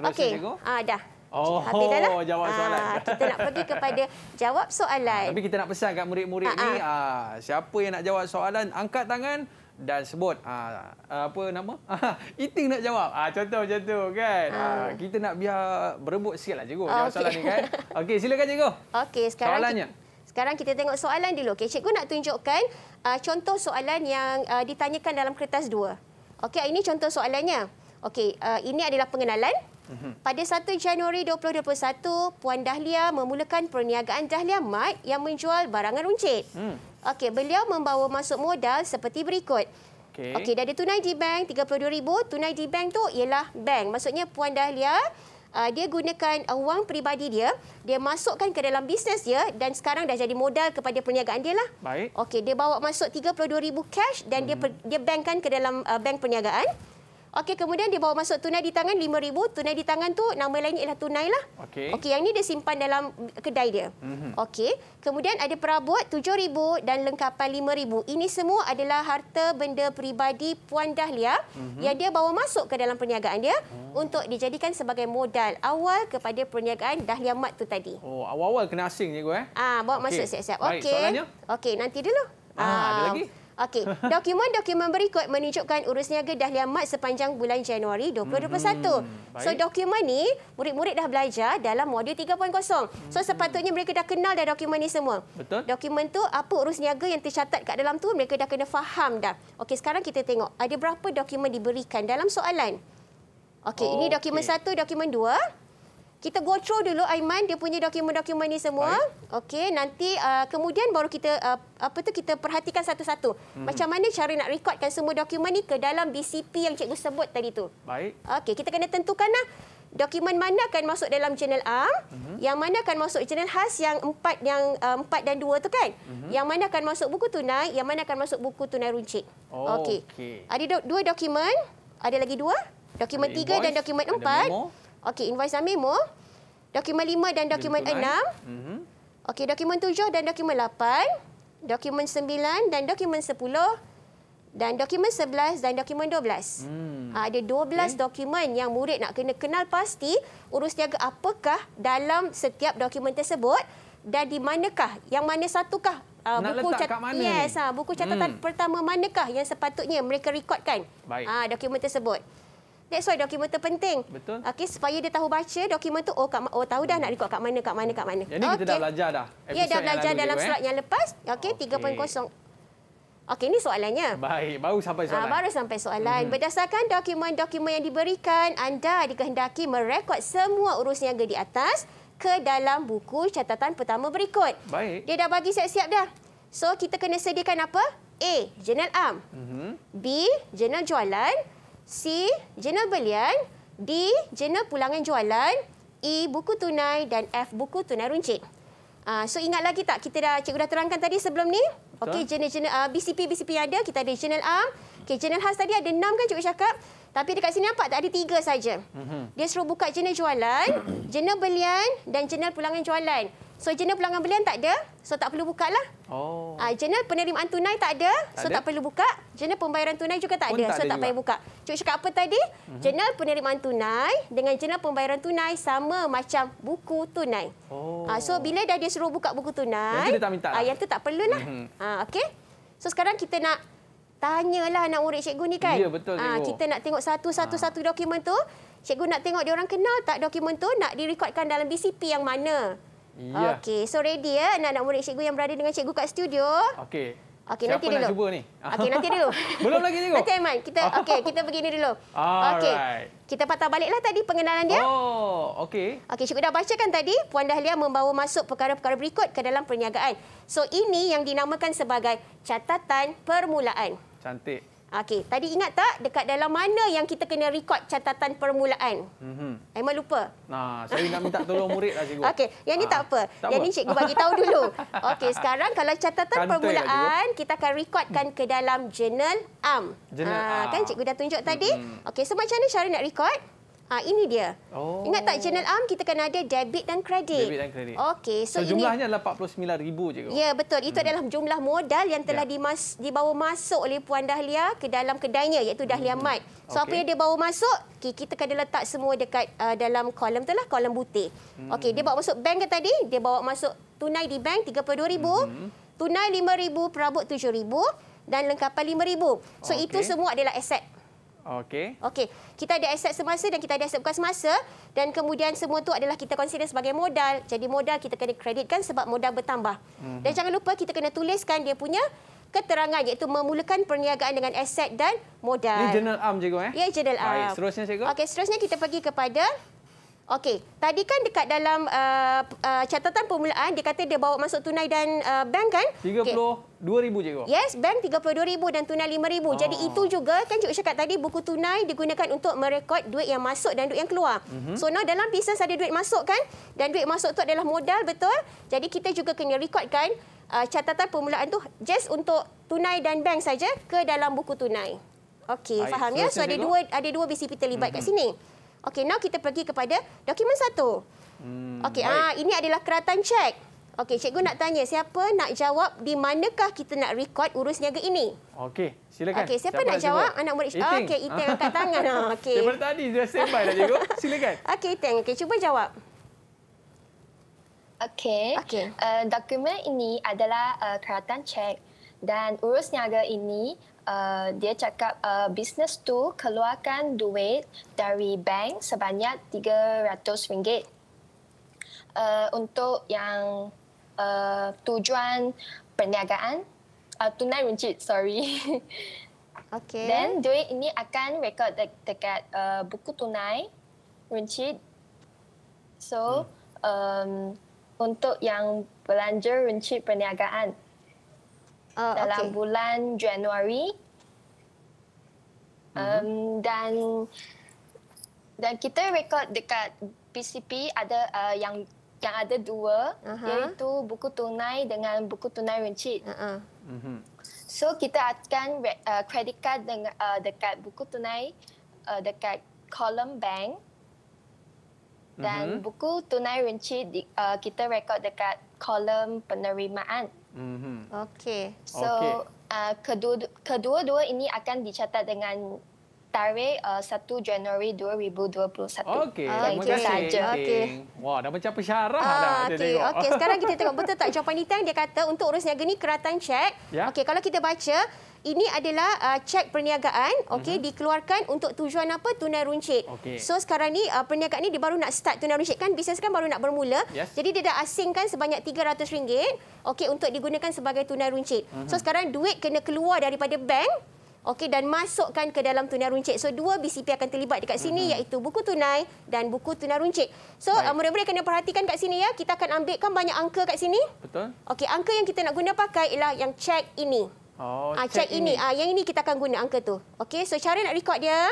Okey. okay. Ha, Dah. Oh, lah. jawab soalan. Aa, ah, kita nak pergi kepada jawab soalan. Aa, tapi kita nak pesan kat murid-murid ni, aa, ah, ah. siapa yang nak jawab soalan, angkat tangan dan sebut aa, apa nama? Iting nak jawab. Ah contoh macam tu kan. Aa. Aa, kita nak biar berebut sikitlah cikgu jawab okay. soalan ni kan. Okey, silakan cikgu. Okey, sekarang soalannya. Sekarang kita tengok soalan dulu. Okey, cikgu nak tunjukkan uh, contoh soalan yang uh, ditanyakan dalam kertas dua. Okay, ini contoh soalannya. Okay, uh, ini adalah pengenalan. Mhm. Pada 1 Januari 2021, Puan Dahlia memulakan perniagaan Dahlia Mart yang menjual barangan runcit. Hmm. Okey, beliau membawa masuk modal seperti berikut. Okey. Okey, dah ada tunai di bank 32,000. Tunai di bank tu ialah bank. Maksudnya Puan Dahlia uh, dia gunakan uh, wang peribadi dia, dia masukkan ke dalam bisnes dia dan sekarang dah jadi modal kepada perniagaan dia lah. Baik. Okey, dia bawa masuk 32,000 cash dan hmm. dia dia bankkan ke dalam uh, bank perniagaan. Okey, kemudian dia bawa masuk tunai di tangan RM5,000. Tunai di tangan tu nama lainnya ialah tunai lah. Okey. Okey, yang ni dia simpan dalam kedai dia. Mm -hmm. Okey. Kemudian ada perabot RM7,000 dan lengkapan RM5,000. Ini semua adalah harta benda peribadi Puan Dahlia mm -hmm. yang dia bawa masuk ke dalam perniagaan dia mm. untuk dijadikan sebagai modal awal kepada perniagaan Dahlia Mat tu tadi. Oh, awal-awal kena asing je, Gua. Eh? Ah, bawa okay. masuk siap-siap. Okey. Okey, nanti dulu. Ah, ah, ada lagi? Okey, dokumen-dokumen berikut menunjukkan urus niaga Dahlia Mat sepanjang bulan Januari 2021. Mm -hmm. So dokumen ni murid-murid dah belajar dalam modul 3.0. So hmm. sepatutnya mereka dah kenal dah dokumen ni semua. Betul. Dokumen tu apa urus niaga yang tercatat kat dalam tu mereka dah kena faham dah. Okey, sekarang kita tengok ada berapa dokumen diberikan dalam soalan. Okey, oh, ini dokumen 1, okay. dokumen dua kita go through dulu Aiman dia punya dokumen-dokumen ni semua. Okey, nanti uh, kemudian baru kita uh, apa tu kita perhatikan satu-satu. Hmm. Macam mana cara nak recordkan semua dokumen ni ke dalam BCP yang cikgu sebut tadi tu. Baik. Okey, kita kena tentukanlah dokumen mana akan masuk dalam jurnal A, hmm. yang mana akan masuk jurnal khas yang empat yang uh, empat dan dua tu kan? Hmm. Yang mana akan masuk buku tunai, yang mana akan masuk buku tunai runcit. Oh, Okey. Okay. Ada do dua dokumen, ada lagi dua? Dokumen tiga dan dokumen empat. memo. Okey, invoice dan memo. Dokumen 5 dan dokumen 6. Mhm. Okey, dokumen 7 dan dokumen 8. Dokumen 9 dan dokumen 10 dan dokumen 11 dan dokumen 12. Hmm. Ah, ada 12 okay. dokumen yang murid nak kena kenal pasti urus niaga apakah dalam setiap dokumen tersebut dan di manakah? Yang mana satukah? Uh, buku catatan yes, ha, buku catatan hmm. pertama manakah yang sepatutnya mereka rekodkan? ha, dokumen tersebut. That's why dokumen tu penting. Betul. Okey supaya dia tahu baca dokumen tu oh, kat, oh tahu dah nak record kat mana kat mana kat mana. Jadi okay. kita dah belajar dah. Ya dah belajar yang dalam surat eh? yang lepas. Okey okay. 3.0 Okey, ini soalannya. Baik, baru sampai ah, soalan. Ha, baru sampai soalan. Hmm. Berdasarkan dokumen-dokumen yang diberikan, anda dikehendaki merekod semua urus niaga di atas ke dalam buku catatan pertama berikut. Baik. Dia dah bagi siap-siap dah. So, kita kena sediakan apa? A, jurnal am. Hmm. B, jurnal jualan. Hmm. C. Jurnal belian. D. Jurnal pulangan jualan. E. Buku tunai. Dan F. Buku tunai runcit. Uh, so ingat lagi tak kita dah cikgu dah terangkan tadi sebelum ni? Okey jurnal-jurnal uh, ah, BCP BCP ada kita ada jurnal A. Okey jurnal khas tadi ada enam kan cikgu cakap? Tapi dekat sini nampak tak ada tiga saja. Mhm. Dia suruh buka jurnal jualan, jurnal belian dan jurnal pulangan jualan. So jurnal pulangan belian tak ada, so tak perlu buka lah. Oh. Ah, jurnal penerimaan tunai tak ada, tak so ada. tak perlu buka. Jurnal pembayaran tunai juga tak Pun ada, tak so ada tak payah buka. Cuk cakap apa tadi? Jurnal uh -huh. penerimaan tunai dengan jurnal pembayaran tunai sama macam buku tunai. Oh. Ah, so bila dah dia suruh buka buku tunai, yang tu tak minta lah. Ah, yang tu tak perlu lah. Uh mhm. -huh. Okey. So sekarang kita nak tanya lah anak murid cikgu ni kan. Ya, betul cikgu. Kita nak tengok satu-satu-satu dokumen tu. Cikgu nak tengok dia orang kenal tak dokumen tu nak direkodkan dalam BCP yang mana. Yeah. Okey, so ready ya anak-anak murid cikgu yang berada dengan cikgu kat studio? Okey. Okey, nanti dulu. Siapa nak cuba ni? Okey, nanti dulu. Belum lagi cikgu. Nanti Aiman, kita okey, kita begini dulu. Okey. Kita patah baliklah tadi pengenalan dia. Oh, okey. Okey, cikgu dah bacakan tadi Puan Dahlia membawa masuk perkara-perkara berikut ke dalam perniagaan. So ini yang dinamakan sebagai catatan permulaan. Cantik. Okey, tadi ingat tak dekat dalam mana yang kita kena rekod catatan permulaan? Mhm. Mm lupa. Nah, saya nak minta tolong muridlah cikgu. Okey, yang ni ha. tak ah, apa. Tak yang apa. ni cikgu bagi tahu dulu. Okey, sekarang kalau catatan Kanta lah, permulaan ya, kita akan rekodkan ke dalam jurnal am. Jurnal am. Ah, kan cikgu dah tunjuk tadi? Mm -hmm. Okey, so macam mana cara nak rekod? Ha, ini dia. Oh. Ingat tak Channel Am kita kena ada debit dan kredit. Debit dan kredit. Okey, so, so ini... jumlahnya adalah 49,000 je kau. Ya, betul. Itu hmm. adalah jumlah modal yang telah ya. dimas dibawa masuk oleh Puan Dahlia ke dalam kedainya iaitu Dahlia hmm. Mat. So okay. apa yang dia bawa masuk? Kita kena letak semua dekat uh, dalam kolam lah kolam butik. Hmm. Okey, dia bawa masuk bank ke tadi? Dia bawa masuk tunai di bank 32,000, hmm. tunai 5,000, perabot 7,000 dan lengkapan 5000. So okay. itu semua adalah aset Okey. Okey. Kita ada aset semasa dan kita ada aset bukan semasa dan kemudian semua tu adalah kita consider sebagai modal. Jadi modal kita kena kreditkan sebab modal bertambah. Mm -hmm. Dan jangan lupa kita kena tuliskan dia punya keterangan iaitu memulakan perniagaan dengan aset dan modal. Ini general arm cikgu eh? Ya, general arm. Baik, seterusnya cikgu. Okey, seterusnya kita pergi kepada Okey, tadi kan dekat dalam uh, uh, catatan permulaan dia kata dia bawa masuk tunai dan uh, bank kan? 32000 okay. cikgu. Yes, bank 32000 dan tunai 5000. Oh. Ah. Jadi itu juga kan cikgu cakap tadi buku tunai digunakan untuk merekod duit yang masuk dan duit yang keluar. Mm -hmm. So now dalam bisnes ada duit masuk kan? Dan duit masuk tu adalah modal betul? Jadi kita juga kena rekodkan uh, catatan permulaan tu just untuk tunai dan bank saja ke dalam buku tunai. Okey, faham ya? So ada dua ada dua BCP terlibat mm -hmm. kat mhm. sini. Okey, now kita pergi kepada dokumen satu. Hmm, Okey, ah ini adalah keratan cek. Okey, cikgu nak tanya siapa nak jawab di manakah kita nak record urus niaga ini? Okey, silakan. Okey, siapa, siapa nak jawab? Anak murid. Okey, Iteng angkat tangan. Okey. Dari tadi dia sembai dah cikgu. Silakan. Okey, Iteng. Okey, cuba jawab. Okey. Okey. Uh, eh, dokumen ini adalah uh, keratan cek dan urus niaga ini Uh, dia cakap uh, bisnes tu keluarkan duit dari bank sebanyak RM300. Uh, untuk yang uh, tujuan perniagaan, uh, tunai runcit, sorry. Okay. Then duit ini akan rekod de- dekat uh, buku tunai runcit. So, hmm. um, untuk yang belanja runcit perniagaan, uh, dalam okay. bulan Januari. Mm-hmm. Um, dan dan kita rekod dekat PCP ada uh, yang yang ada dua uh-huh. iaitu buku tunai dengan buku tunai runcit. Uh-huh. Mm-hmm. So kita akan re- uh, credit card dengan uh, dekat buku tunai uh, dekat kolom bank dan uh-huh. buku tunai runcit uh, kita rekod dekat kolom penerimaan. Mm-hmm. Okay. So okay. Uh, kedua dua ini akan dicatat dengan tarikh uh, 1 Januari 2021. Okey, itu saja. Okey. Wah, dah macam pensyarah ah, dah. Okey, okay. okay. sekarang kita tengok betul tak jawapan ni Tang dia kata untuk urus niaga ni keratan cek. Yeah. Okey, kalau kita baca ini adalah uh, cek perniagaan okay? uh mhm. -huh. dikeluarkan untuk tujuan apa tunai runcit. Okay. So sekarang ni uh, perniagaan ni dia baru nak start tunai runcit kan bisnes kan baru nak bermula. Yes. Jadi dia dah asingkan sebanyak RM300 okay? untuk digunakan sebagai tunai runcit. Uh mhm. -huh. So sekarang duit kena keluar daripada bank okay? dan masukkan ke dalam tunai runcit. So dua BCP akan terlibat dekat sini uh mhm. -huh. iaitu buku tunai dan buku tunai runcit. So uh, murid-murid kena perhatikan kat sini ya. Kita akan ambilkan banyak angka kat sini. Betul. Okay, angka yang kita nak guna pakai ialah yang cek ini. Oh, ah, check, check ini. ini. Ah, yang ini kita akan guna angka tu. Okey, so cara nak record dia.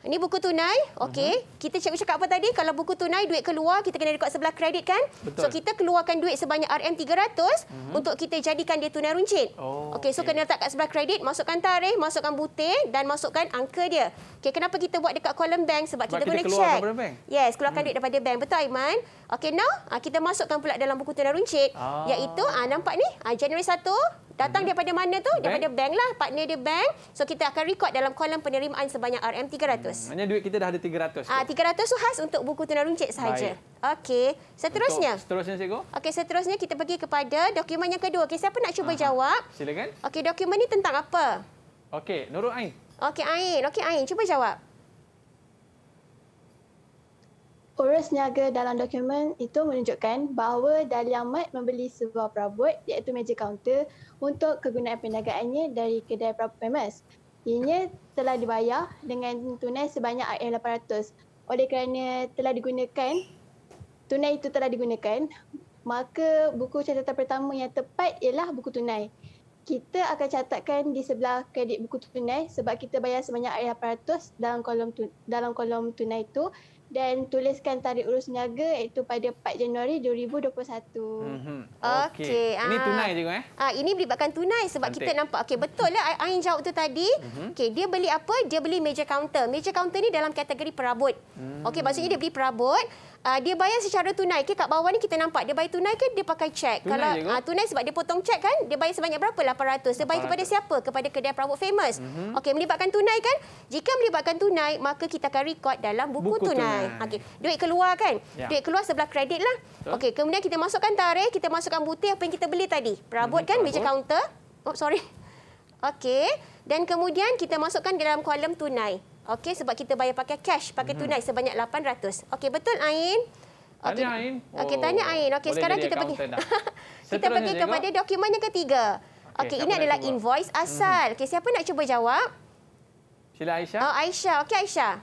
Ini buku tunai. Okey. Uh-huh. Kita cakap-cakap apa tadi? Kalau buku tunai, duit keluar, kita kena dekat sebelah kredit kan? Betul. So, kita keluarkan duit sebanyak RM300 uh-huh. Mhm. untuk kita jadikan dia tunai runcit. Oh, Okey. So, kena letak kat sebelah kredit. Masukkan tarikh, masukkan butir dan masukkan angka dia. Okey. Kenapa kita buat dekat kolom bank? Sebab, Sebab kita, kita guna keluar check. keluar daripada bank? Yes. Keluarkan hmm. duit daripada bank. Betul, Aiman? Okey. Now, ah, kita masukkan pula dalam buku tunai runcit. Ah. Iaitu, ah, nampak ni? Ah, January 1, Datang hmm. daripada mana tu? Bank. Daripada bank lah. Partner dia bank. So kita akan rekod dalam kolam penerimaan sebanyak RM300. Hmm. Maksudnya duit kita dah ada RM300. Ah, RM300 tu khas untuk buku tunai runcit sahaja. Okey. Seterusnya. Untuk seterusnya cikgu. Okey, seterusnya kita pergi kepada dokumen yang kedua. Okey, siapa nak cuba Aha. jawab? Silakan. Okey, dokumen ni tentang apa? Okey, Nurul Ain. Okey, Ain. Okey, Ain. Cuba jawab. Poros niaga dalam dokumen itu menunjukkan bahawa Dahlia Mat membeli sebuah perabot iaitu meja kaunter untuk kegunaan perniagaannya dari kedai perabot famous. Ianya telah dibayar dengan tunai sebanyak RM800. Oleh kerana telah digunakan, tunai itu telah digunakan, maka buku catatan pertama yang tepat ialah buku tunai. Kita akan catatkan di sebelah kredit buku tunai sebab kita bayar sebanyak RM800 dalam kolom dalam kolom tunai itu dan tuliskan tarikh urus niaga iaitu pada 4 Januari 2021. Mhm. Okey. Ini ah. tunai juga. eh? Ah ini melibatkan tunai sebab Cantik. kita nampak. Okey betul lah Ain jawab tu tadi. Mm-hmm. Okey dia beli apa? Dia beli meja kaunter. Meja kaunter ni dalam kategori perabot. Mm-hmm. Okey maksudnya dia beli perabot uh, dia bayar secara tunai. Okay, kat bawah ni kita nampak dia bayar tunai ke dia pakai cek. Tunai Kalau uh, tunai sebab dia potong cek kan, dia bayar sebanyak berapa? 800. Dia bayar 800. kepada siapa? Kepada kedai perawat famous. Mm -hmm. Okey, melibatkan tunai kan? Jika melibatkan tunai, maka kita akan rekod dalam buku, buku tunai. tunai. Okey, duit keluar kan? Ya. Duit keluar sebelah kredit lah. Okey, kemudian kita masukkan tarikh, kita masukkan butir apa yang kita beli tadi. Perabot mm -hmm. kan, meja counter. Oh, sorry. Okey, dan kemudian kita masukkan dalam kolom tunai. Okey sebab kita bayar pakai cash, pakai mhm. tunai hmm. sebanyak 800. Okey betul Ain? Okey Ain. Okey oh, tanya Ain. Okey sekarang kita pergi. kita pergi kepada tengok. dokumen yang ketiga. Okey okay, ini adalah cuba. invoice mhm. asal. Okey siapa nak cuba jawab? Sila Aisyah. Oh Aisyah. Okey Aisyah.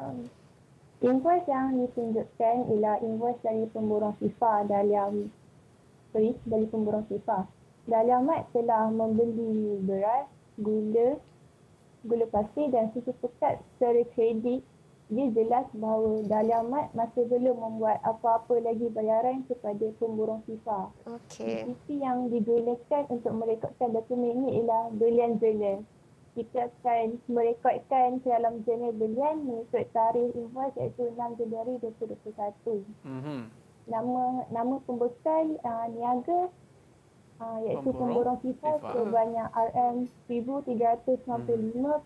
Um. Invoice yang ditunjukkan ialah invoice dari pemborong FIFA dalam brief dari pemborong FIFA. Dalam mat telah membeli beras, gula, gula pasir dan susu pekat secara kredit dia jelas bahawa Daliamat masih belum membuat apa-apa lagi bayaran kepada pemburu FIFA. Okey. Isi yang digunakan untuk merekodkan dokumen ini ialah belian jurnal. Kita akan merekodkan ke dalam jenis belian mengikut tarikh invoice iaitu 6 Januari 2021. Mm-hmm. Nama nama pembekal uh, niaga Ha, iaitu pemborong kita hmm. sebanyak RM1,395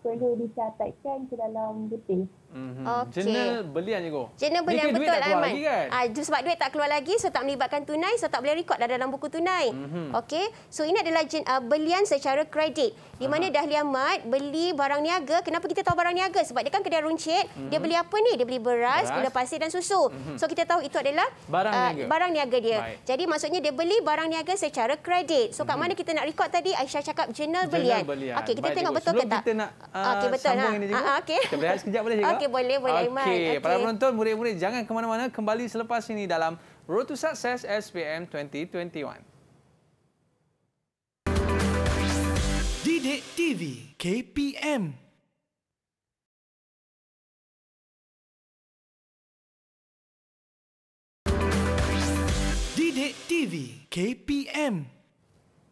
perlu dicatatkan ke dalam butir. Mm-hmm. Okay. Jurnal belian je kau. Jurnal belian Dikir betul lah, Aiman. Kan? Ah, sebab duit tak keluar lagi, so tak melibatkan tunai, so tak boleh rekod dah dalam buku tunai. Mm -hmm. Okey. So ini adalah jen, uh, belian secara kredit. Di mana Dahlia Mat beli barang niaga. Kenapa kita tahu barang niaga? Sebab dia kan kedai runcit. Mm -hmm. Dia mm-hmm. beli apa ni? Dia beli beras, beras. gula pasir dan susu. Mm -hmm. So kita tahu itu adalah barang, uh, niaga. barang niaga dia. Baik. Jadi maksudnya dia beli barang niaga secara kredit. So mm -hmm. kat mm-hmm. mana kita nak rekod tadi? Aisyah cakap jurnal belian. belian. Okey, kita Baik tengok betul ke tak? Kita nak, uh, okay, betul, ha. sambung ha? ini juga. Uh, okay. Kita berehat sekejap boleh juga. Okay. Okey, boleh, boleh, okay. Iman. Okey, para penonton, murid-murid, jangan ke mana-mana. Kembali selepas ini dalam Road to Success SPM 2021. Didik TV KPM Didik TV KPM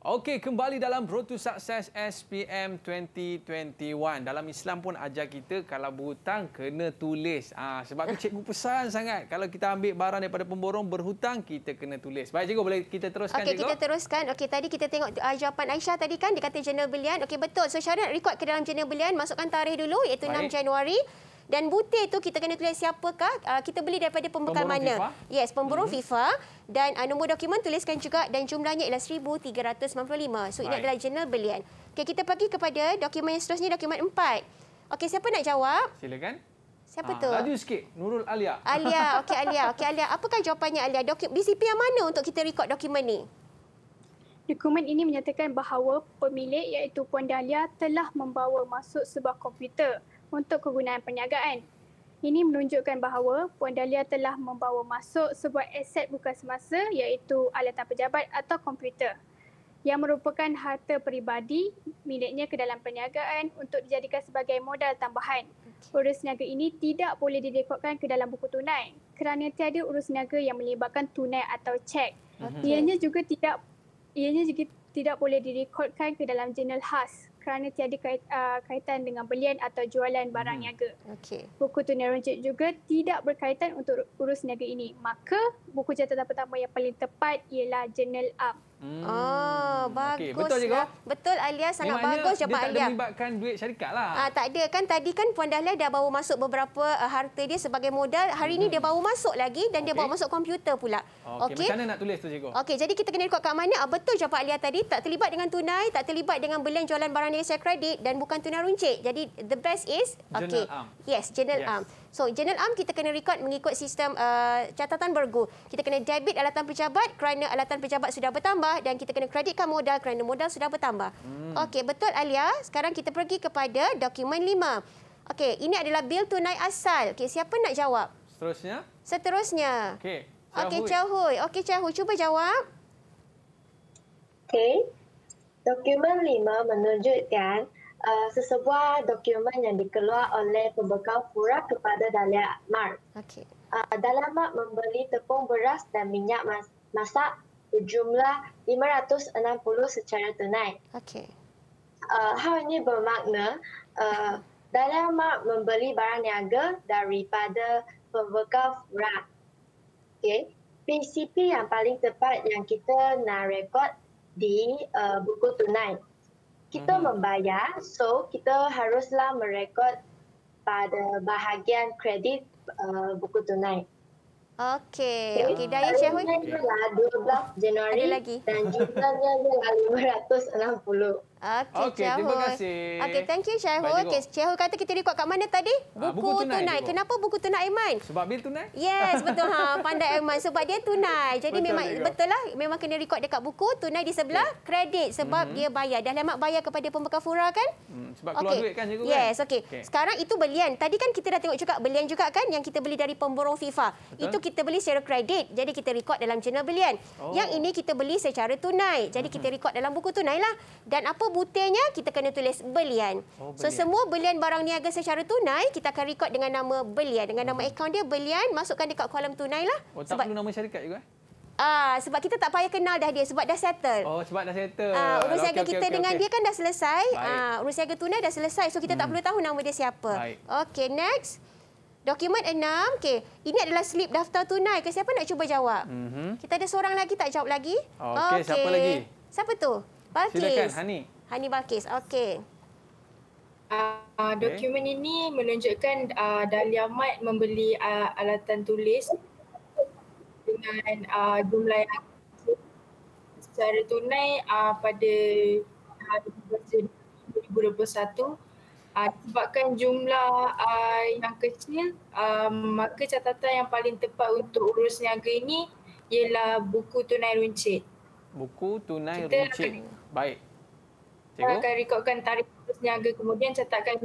Okey, kembali dalam Road to Success SPM 2021. Dalam Islam pun ajar kita kalau berhutang kena tulis. ha, sebab tu cikgu pesan sangat kalau kita ambil barang daripada pemborong berhutang kita kena tulis. Baik cikgu, boleh kita teruskan okay, cikgu? Okey, kita teruskan. Okey, tadi kita tengok uh, jawapan Aisyah tadi kan dia kata jurnal belian. Okey, betul. So syarat rekod ke dalam jurnal belian, masukkan tarikh dulu iaitu Baik. 6 Januari. Dan butir itu kita kena tulis siapakah? Uh, kita beli daripada pembekal pemburung mana? FIFA. Yes, pemburu mm -hmm. FIFA dan uh, nombor dokumen tuliskan juga dan jumlahnya ialah 1395. So Baik. ini adalah jurnal belian. Okay, kita pergi kepada dokumen yang seterusnya dokumen 4. Okay, siapa nak jawab? Silakan. Siapa ah, tu? Laju sikit. Nurul Alia. Alia, okey Alia. Okey Alia, apakah jawapannya Alia? Dokum BCP yang mana untuk kita rekod dokumen ni? Dokumen ini menyatakan bahawa pemilik iaitu Puan Dahlia telah membawa masuk sebuah komputer untuk kegunaan perniagaan. Ini menunjukkan bahawa Puan Dahlia telah membawa masuk sebuah aset bukan semasa iaitu alatan pejabat atau komputer yang merupakan harta peribadi miliknya ke dalam perniagaan untuk dijadikan sebagai modal tambahan. Urus niaga ini tidak boleh direkodkan ke dalam buku tunai kerana tiada urus niaga yang melibatkan tunai atau cek. Ianya juga tidak ianya juga tidak boleh direkodkan ke dalam jurnal khas kerana tiada kait, uh, kaitan dengan belian atau jualan barang hmm. niaga. Okay. Buku tunai runcit juga tidak berkaitan untuk urus niaga ini. Maka buku catatan pertama yang paling tepat ialah Journal Up. Hmm. Oh, bagus. Okay, betul, ya. betul Alia, sangat Memangnya bagus je Pak Dia tak melibatkan duit syarikat lah. Ah, tak ada. Kan tadi kan Puan Dahlia dah bawa masuk beberapa uh, harta dia sebagai modal. Hari ini hmm. dia bawa masuk lagi dan okay. dia bawa masuk komputer pula. Okey, okay. macam mana nak tulis tu cikgu? Okey, jadi kita kena rekod kat mana? Ah, betul je Pak Alia tadi. Tak terlibat dengan tunai, tak terlibat dengan belian jualan barang negara kredit dan bukan tunai runcit. Jadi the best is... okey, Yes, General yes. Arm. So general am kita kena record mengikut sistem uh, catatan bergu. Kita kena debit alatan pejabat kerana alatan pejabat sudah bertambah dan kita kena kreditkan modal kerana modal sudah bertambah. Hmm. Okey, betul Alia. Sekarang kita pergi kepada dokumen lima. Okey, ini adalah bil tunai asal. Okey, siapa nak jawab? Seterusnya? Seterusnya. Okey. Okey, Chahui. Okey, Chahui, okay, cuba jawab. Okey. Dokumen lima menunjukkan Uh, sesebuah dokumen yang dikeluar oleh pembekal pura kepada Dahlia Mart. Okay. Uh, Dahlia Mart membeli tepung beras dan minyak mas- masak berjumlah 560 secara tunai. Okay. Uh, hal ini bermakna uh, Dahlia Mart membeli barang niaga daripada pembekal pura. Okay. PCP yang paling tepat yang kita nak rekod di uh, buku tunai kita hmm. membayar so kita haruslah merekod pada bahagian kredit uh, buku tunai. Okey, okey daya Syahun. Ini adalah 12 Januari lagi. dan jumlahnya adalah 560. Okey, okay, terima kasih. Okey, thank you Syahul. Okay, Syahul kata kita record kat mana tadi? Ah, buku, buku tunai. tunai. Kenapa buku tunai Aiman? Sebab bil tunai? Yes, betul ha. Pandai Aiman sebab dia tunai. Jadi betul memang juga. betul lah memang kena record dekat buku tunai di sebelah okay. kredit sebab mm -hmm. dia bayar. Dah lama bayar kepada pembekal fura kan? Hmm, sebab keluar okay. duit kan juga. Kan? Yes, okey. Okay. Sekarang itu belian. Tadi kan kita dah tengok juga belian juga kan yang kita beli dari pemborong FIFA. Betul. Itu kita beli secara kredit. Jadi kita rekod dalam jurnal belian. Oh. Yang ini kita beli secara tunai. Jadi mhm. kita rekod dalam buku tunailah. Dan apa butirnya kita kena tulis belian. Oh, belian. So semua belian barang niaga secara tunai kita akan rekod dengan nama belian dengan nama hmm. akaun dia belian masukkan dekat kolom tunai lah. Oh, tak sebab perlu nama syarikat juga. Eh? Ah, sebab kita tak payah kenal dah dia sebab dah settle. Oh sebab dah settle. Ah, urus niaga okay, okay, kita okay, okay, dengan okay. dia kan dah selesai. Ah, urus niaga tunai dah selesai. So kita hmm. tak perlu tahu nama dia siapa. Okay next. Dokumen enam. Okay. Ini adalah slip daftar tunai. Ke siapa nak cuba jawab? Mm -hmm. Kita ada seorang lagi tak jawab lagi? Okey, okay. siapa lagi? Siapa tu? Balkis. Silakan, Hani. Hani Balkis. Okey. Uh, dokumen okay. ini menunjukkan uh, ah, Dahlia Mat membeli uh, alatan tulis dengan uh, jumlah yang secara tunai uh, pada uh, 2021 disebabkan uh, jumlah uh, yang kecil uh, maka catatan yang paling tepat untuk urus niaga ini ialah buku tunai runcit. Buku tunai Kita runcit. Baik. Cikgu? Saya akan rekodkan tarif terus kemudian catatkan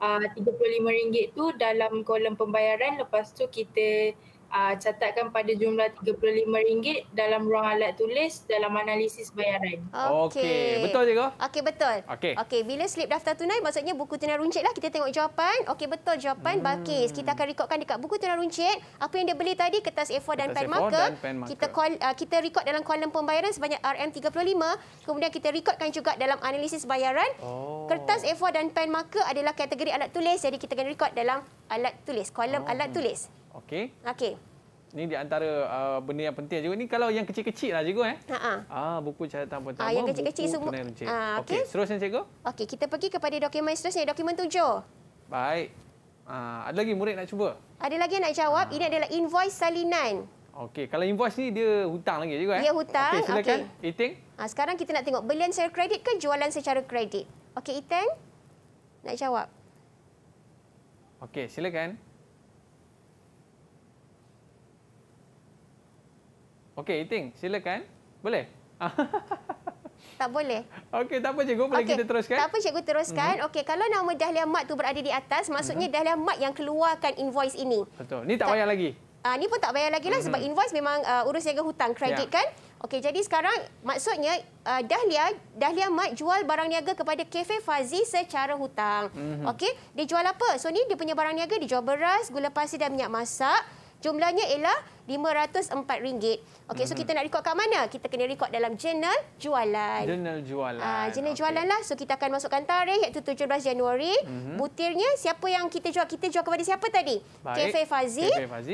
RM35 uh, ringgit tu dalam kolom pembayaran lepas tu kita uh, catatkan pada jumlah RM35 dalam ruang alat tulis dalam analisis bayaran. Okey. Okay. Betul je ke? Okey, betul. Okey. Okay, bila slip daftar tunai, maksudnya buku tunai runcit lah, Kita tengok jawapan. Okey, betul jawapan. Hmm. Bakis. Kita akan rekodkan dekat buku tunai runcit. Apa yang dia beli tadi, kertas A4 dan, pen, a dan pen marker. Kita, call, uh, kita rekod dalam kolom pembayaran sebanyak RM35. Kemudian kita rekodkan juga dalam analisis bayaran. Oh. Kertas A4 dan pen marker adalah kategori alat tulis. Jadi kita akan rekod dalam alat tulis. Kolom oh. alat tulis. Okey. Okey. Ini di antara uh, benda yang penting juga. Ini kalau yang kecil-kecil lah cikgu. Eh? Ha, ha. Ah, buku catatan pertama, ah, yang kecil-kecil semua... Ah, Okey, okay. seterusnya cikgu. Okey, kita pergi kepada dokumen seterusnya, dokumen tujuh. Baik. Ah, ada lagi murid nak cuba? Ada lagi nak jawab. Ah. Ini adalah invoice salinan. Okey, kalau invoice ni dia hutang lagi juga, Eh? Dia hutang. Okey, silakan. Okay. Iteng. Ah, sekarang kita nak tengok belian secara kredit ke jualan secara kredit? Okey, Iting. Nak jawab. Okey, silakan. Okey. Okey, Iting, silakan. Boleh? Tak boleh. Okey, tak apa cikgu, boleh okay. kita teruskan? Tak apa cikgu teruskan. Mm -hmm. Okey, kalau nama Dahlia Mat tu berada di atas, maksudnya mm -hmm. Dahlia Mat yang keluarkan invoice ini. Betul. Ni tak bayar lagi. Ah, uh, ni pun tak bayar lagi lah mm -hmm. sebab invoice memang uh, urus dengan hutang kredit yeah. kan? Okey, jadi sekarang maksudnya uh, Dahlia, Dahlia Mat jual barang niaga kepada Cafe Fazi secara hutang. Mm -hmm. Okey, dia jual apa? So ni dia punya barang niaga dia jual beras, gula pasir dan minyak masak. Jumlahnya ialah RM504. Okey, so mhm. kita nak rekod kat mana? Kita kena rekod dalam jurnal jualan. Jurnal jualan. Ah, jurnal okay. jualan lah. So kita akan masukkan tarikh iaitu 17 Januari. Mm -hmm. Butirnya siapa yang kita jual? Kita jual kepada siapa tadi? KF Fazi.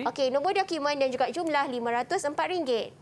Okey, nombor dokumen dan juga jumlah RM504.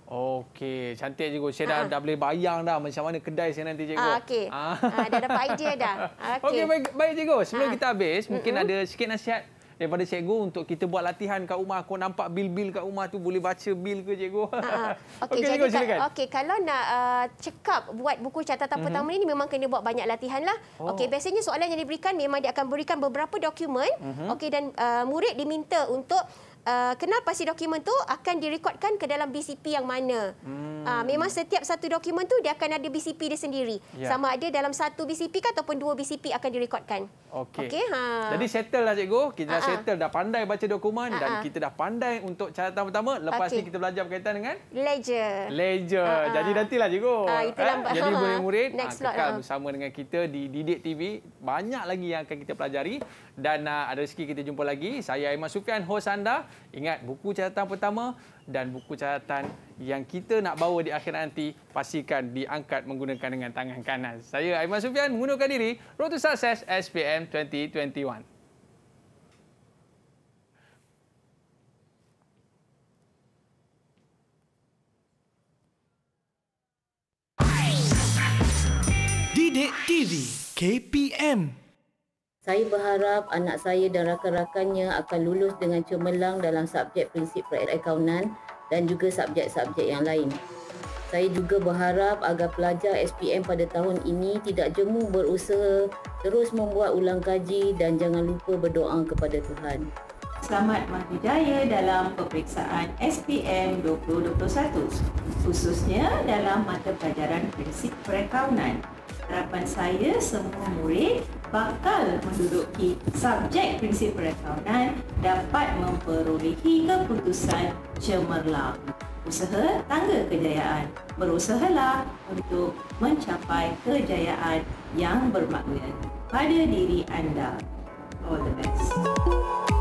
Okey, cantik juga. Saya dah, ah. dah boleh bayang dah macam mana kedai saya nanti cikgu. Ah, okey. Ah. Ah, dah dapat idea dah. Okey, okay, baik, baik cikgu. Sebelum ah. kita habis, mungkin mm -mm. ada sikit nasihat daripada cikgu untuk kita buat latihan kat rumah. Kau nampak bil-bil kat rumah tu boleh baca bil ke cikgu? Ah, ah. Okey, okay, jadi silakan. Okey, kalau nak uh, ah, cekap buat buku catatan mm -hmm. pertama ini memang kena buat banyak latihan lah. Oh. Okey, biasanya soalan yang diberikan memang dia akan berikan beberapa dokumen. Mm -hmm. Okey, dan uh, murid diminta untuk... Uh, kenal pasti dokumen tu akan direkodkan ke dalam BCP yang mana. Hmm. Uh, memang setiap satu dokumen tu dia akan ada BCP dia sendiri. Ya. Sama ada dalam satu BCP kah, ataupun dua BCP akan direkodkan. Okey. Okay, ha. Jadi settle lah cikgu. Kita dah settle, dah pandai baca dokumen Ha-ha. dan kita dah pandai untuk cara catatan pertama. Lepas okay. ni kita belajar berkaitan dengan? Ledger. Ledger. Ha-ha. Jadi nantilah cikgu. Ha, itulah. Eh, ha? Jadi murid-murid, ha, kekal lah. bersama dengan kita di Didik TV. Banyak lagi yang akan kita pelajari dan uh, ada rezeki kita jumpa lagi. Saya Aiman Sufian, host anda. Ingat buku catatan pertama dan buku catatan yang kita nak bawa di akhir nanti pastikan diangkat menggunakan dengan tangan kanan. Saya Aiman Sufian mengundurkan diri. Road to Success SPM 2021. TV KPM saya berharap anak saya dan rakan-rakannya akan lulus dengan cemerlang dalam subjek prinsip perakaunan dan juga subjek-subjek yang lain. Saya juga berharap agar pelajar SPM pada tahun ini tidak jemu berusaha terus membuat ulang kaji dan jangan lupa berdoa kepada Tuhan. Selamat maju jaya dalam peperiksaan SPM 2021 khususnya dalam mata pelajaran prinsip perakaunan harapan saya semua murid bakal menduduki subjek prinsip perakaunan dapat memperolehi keputusan cemerlang. Usaha tangga kejayaan. Berusahalah untuk mencapai kejayaan yang bermakna pada diri anda. All the best.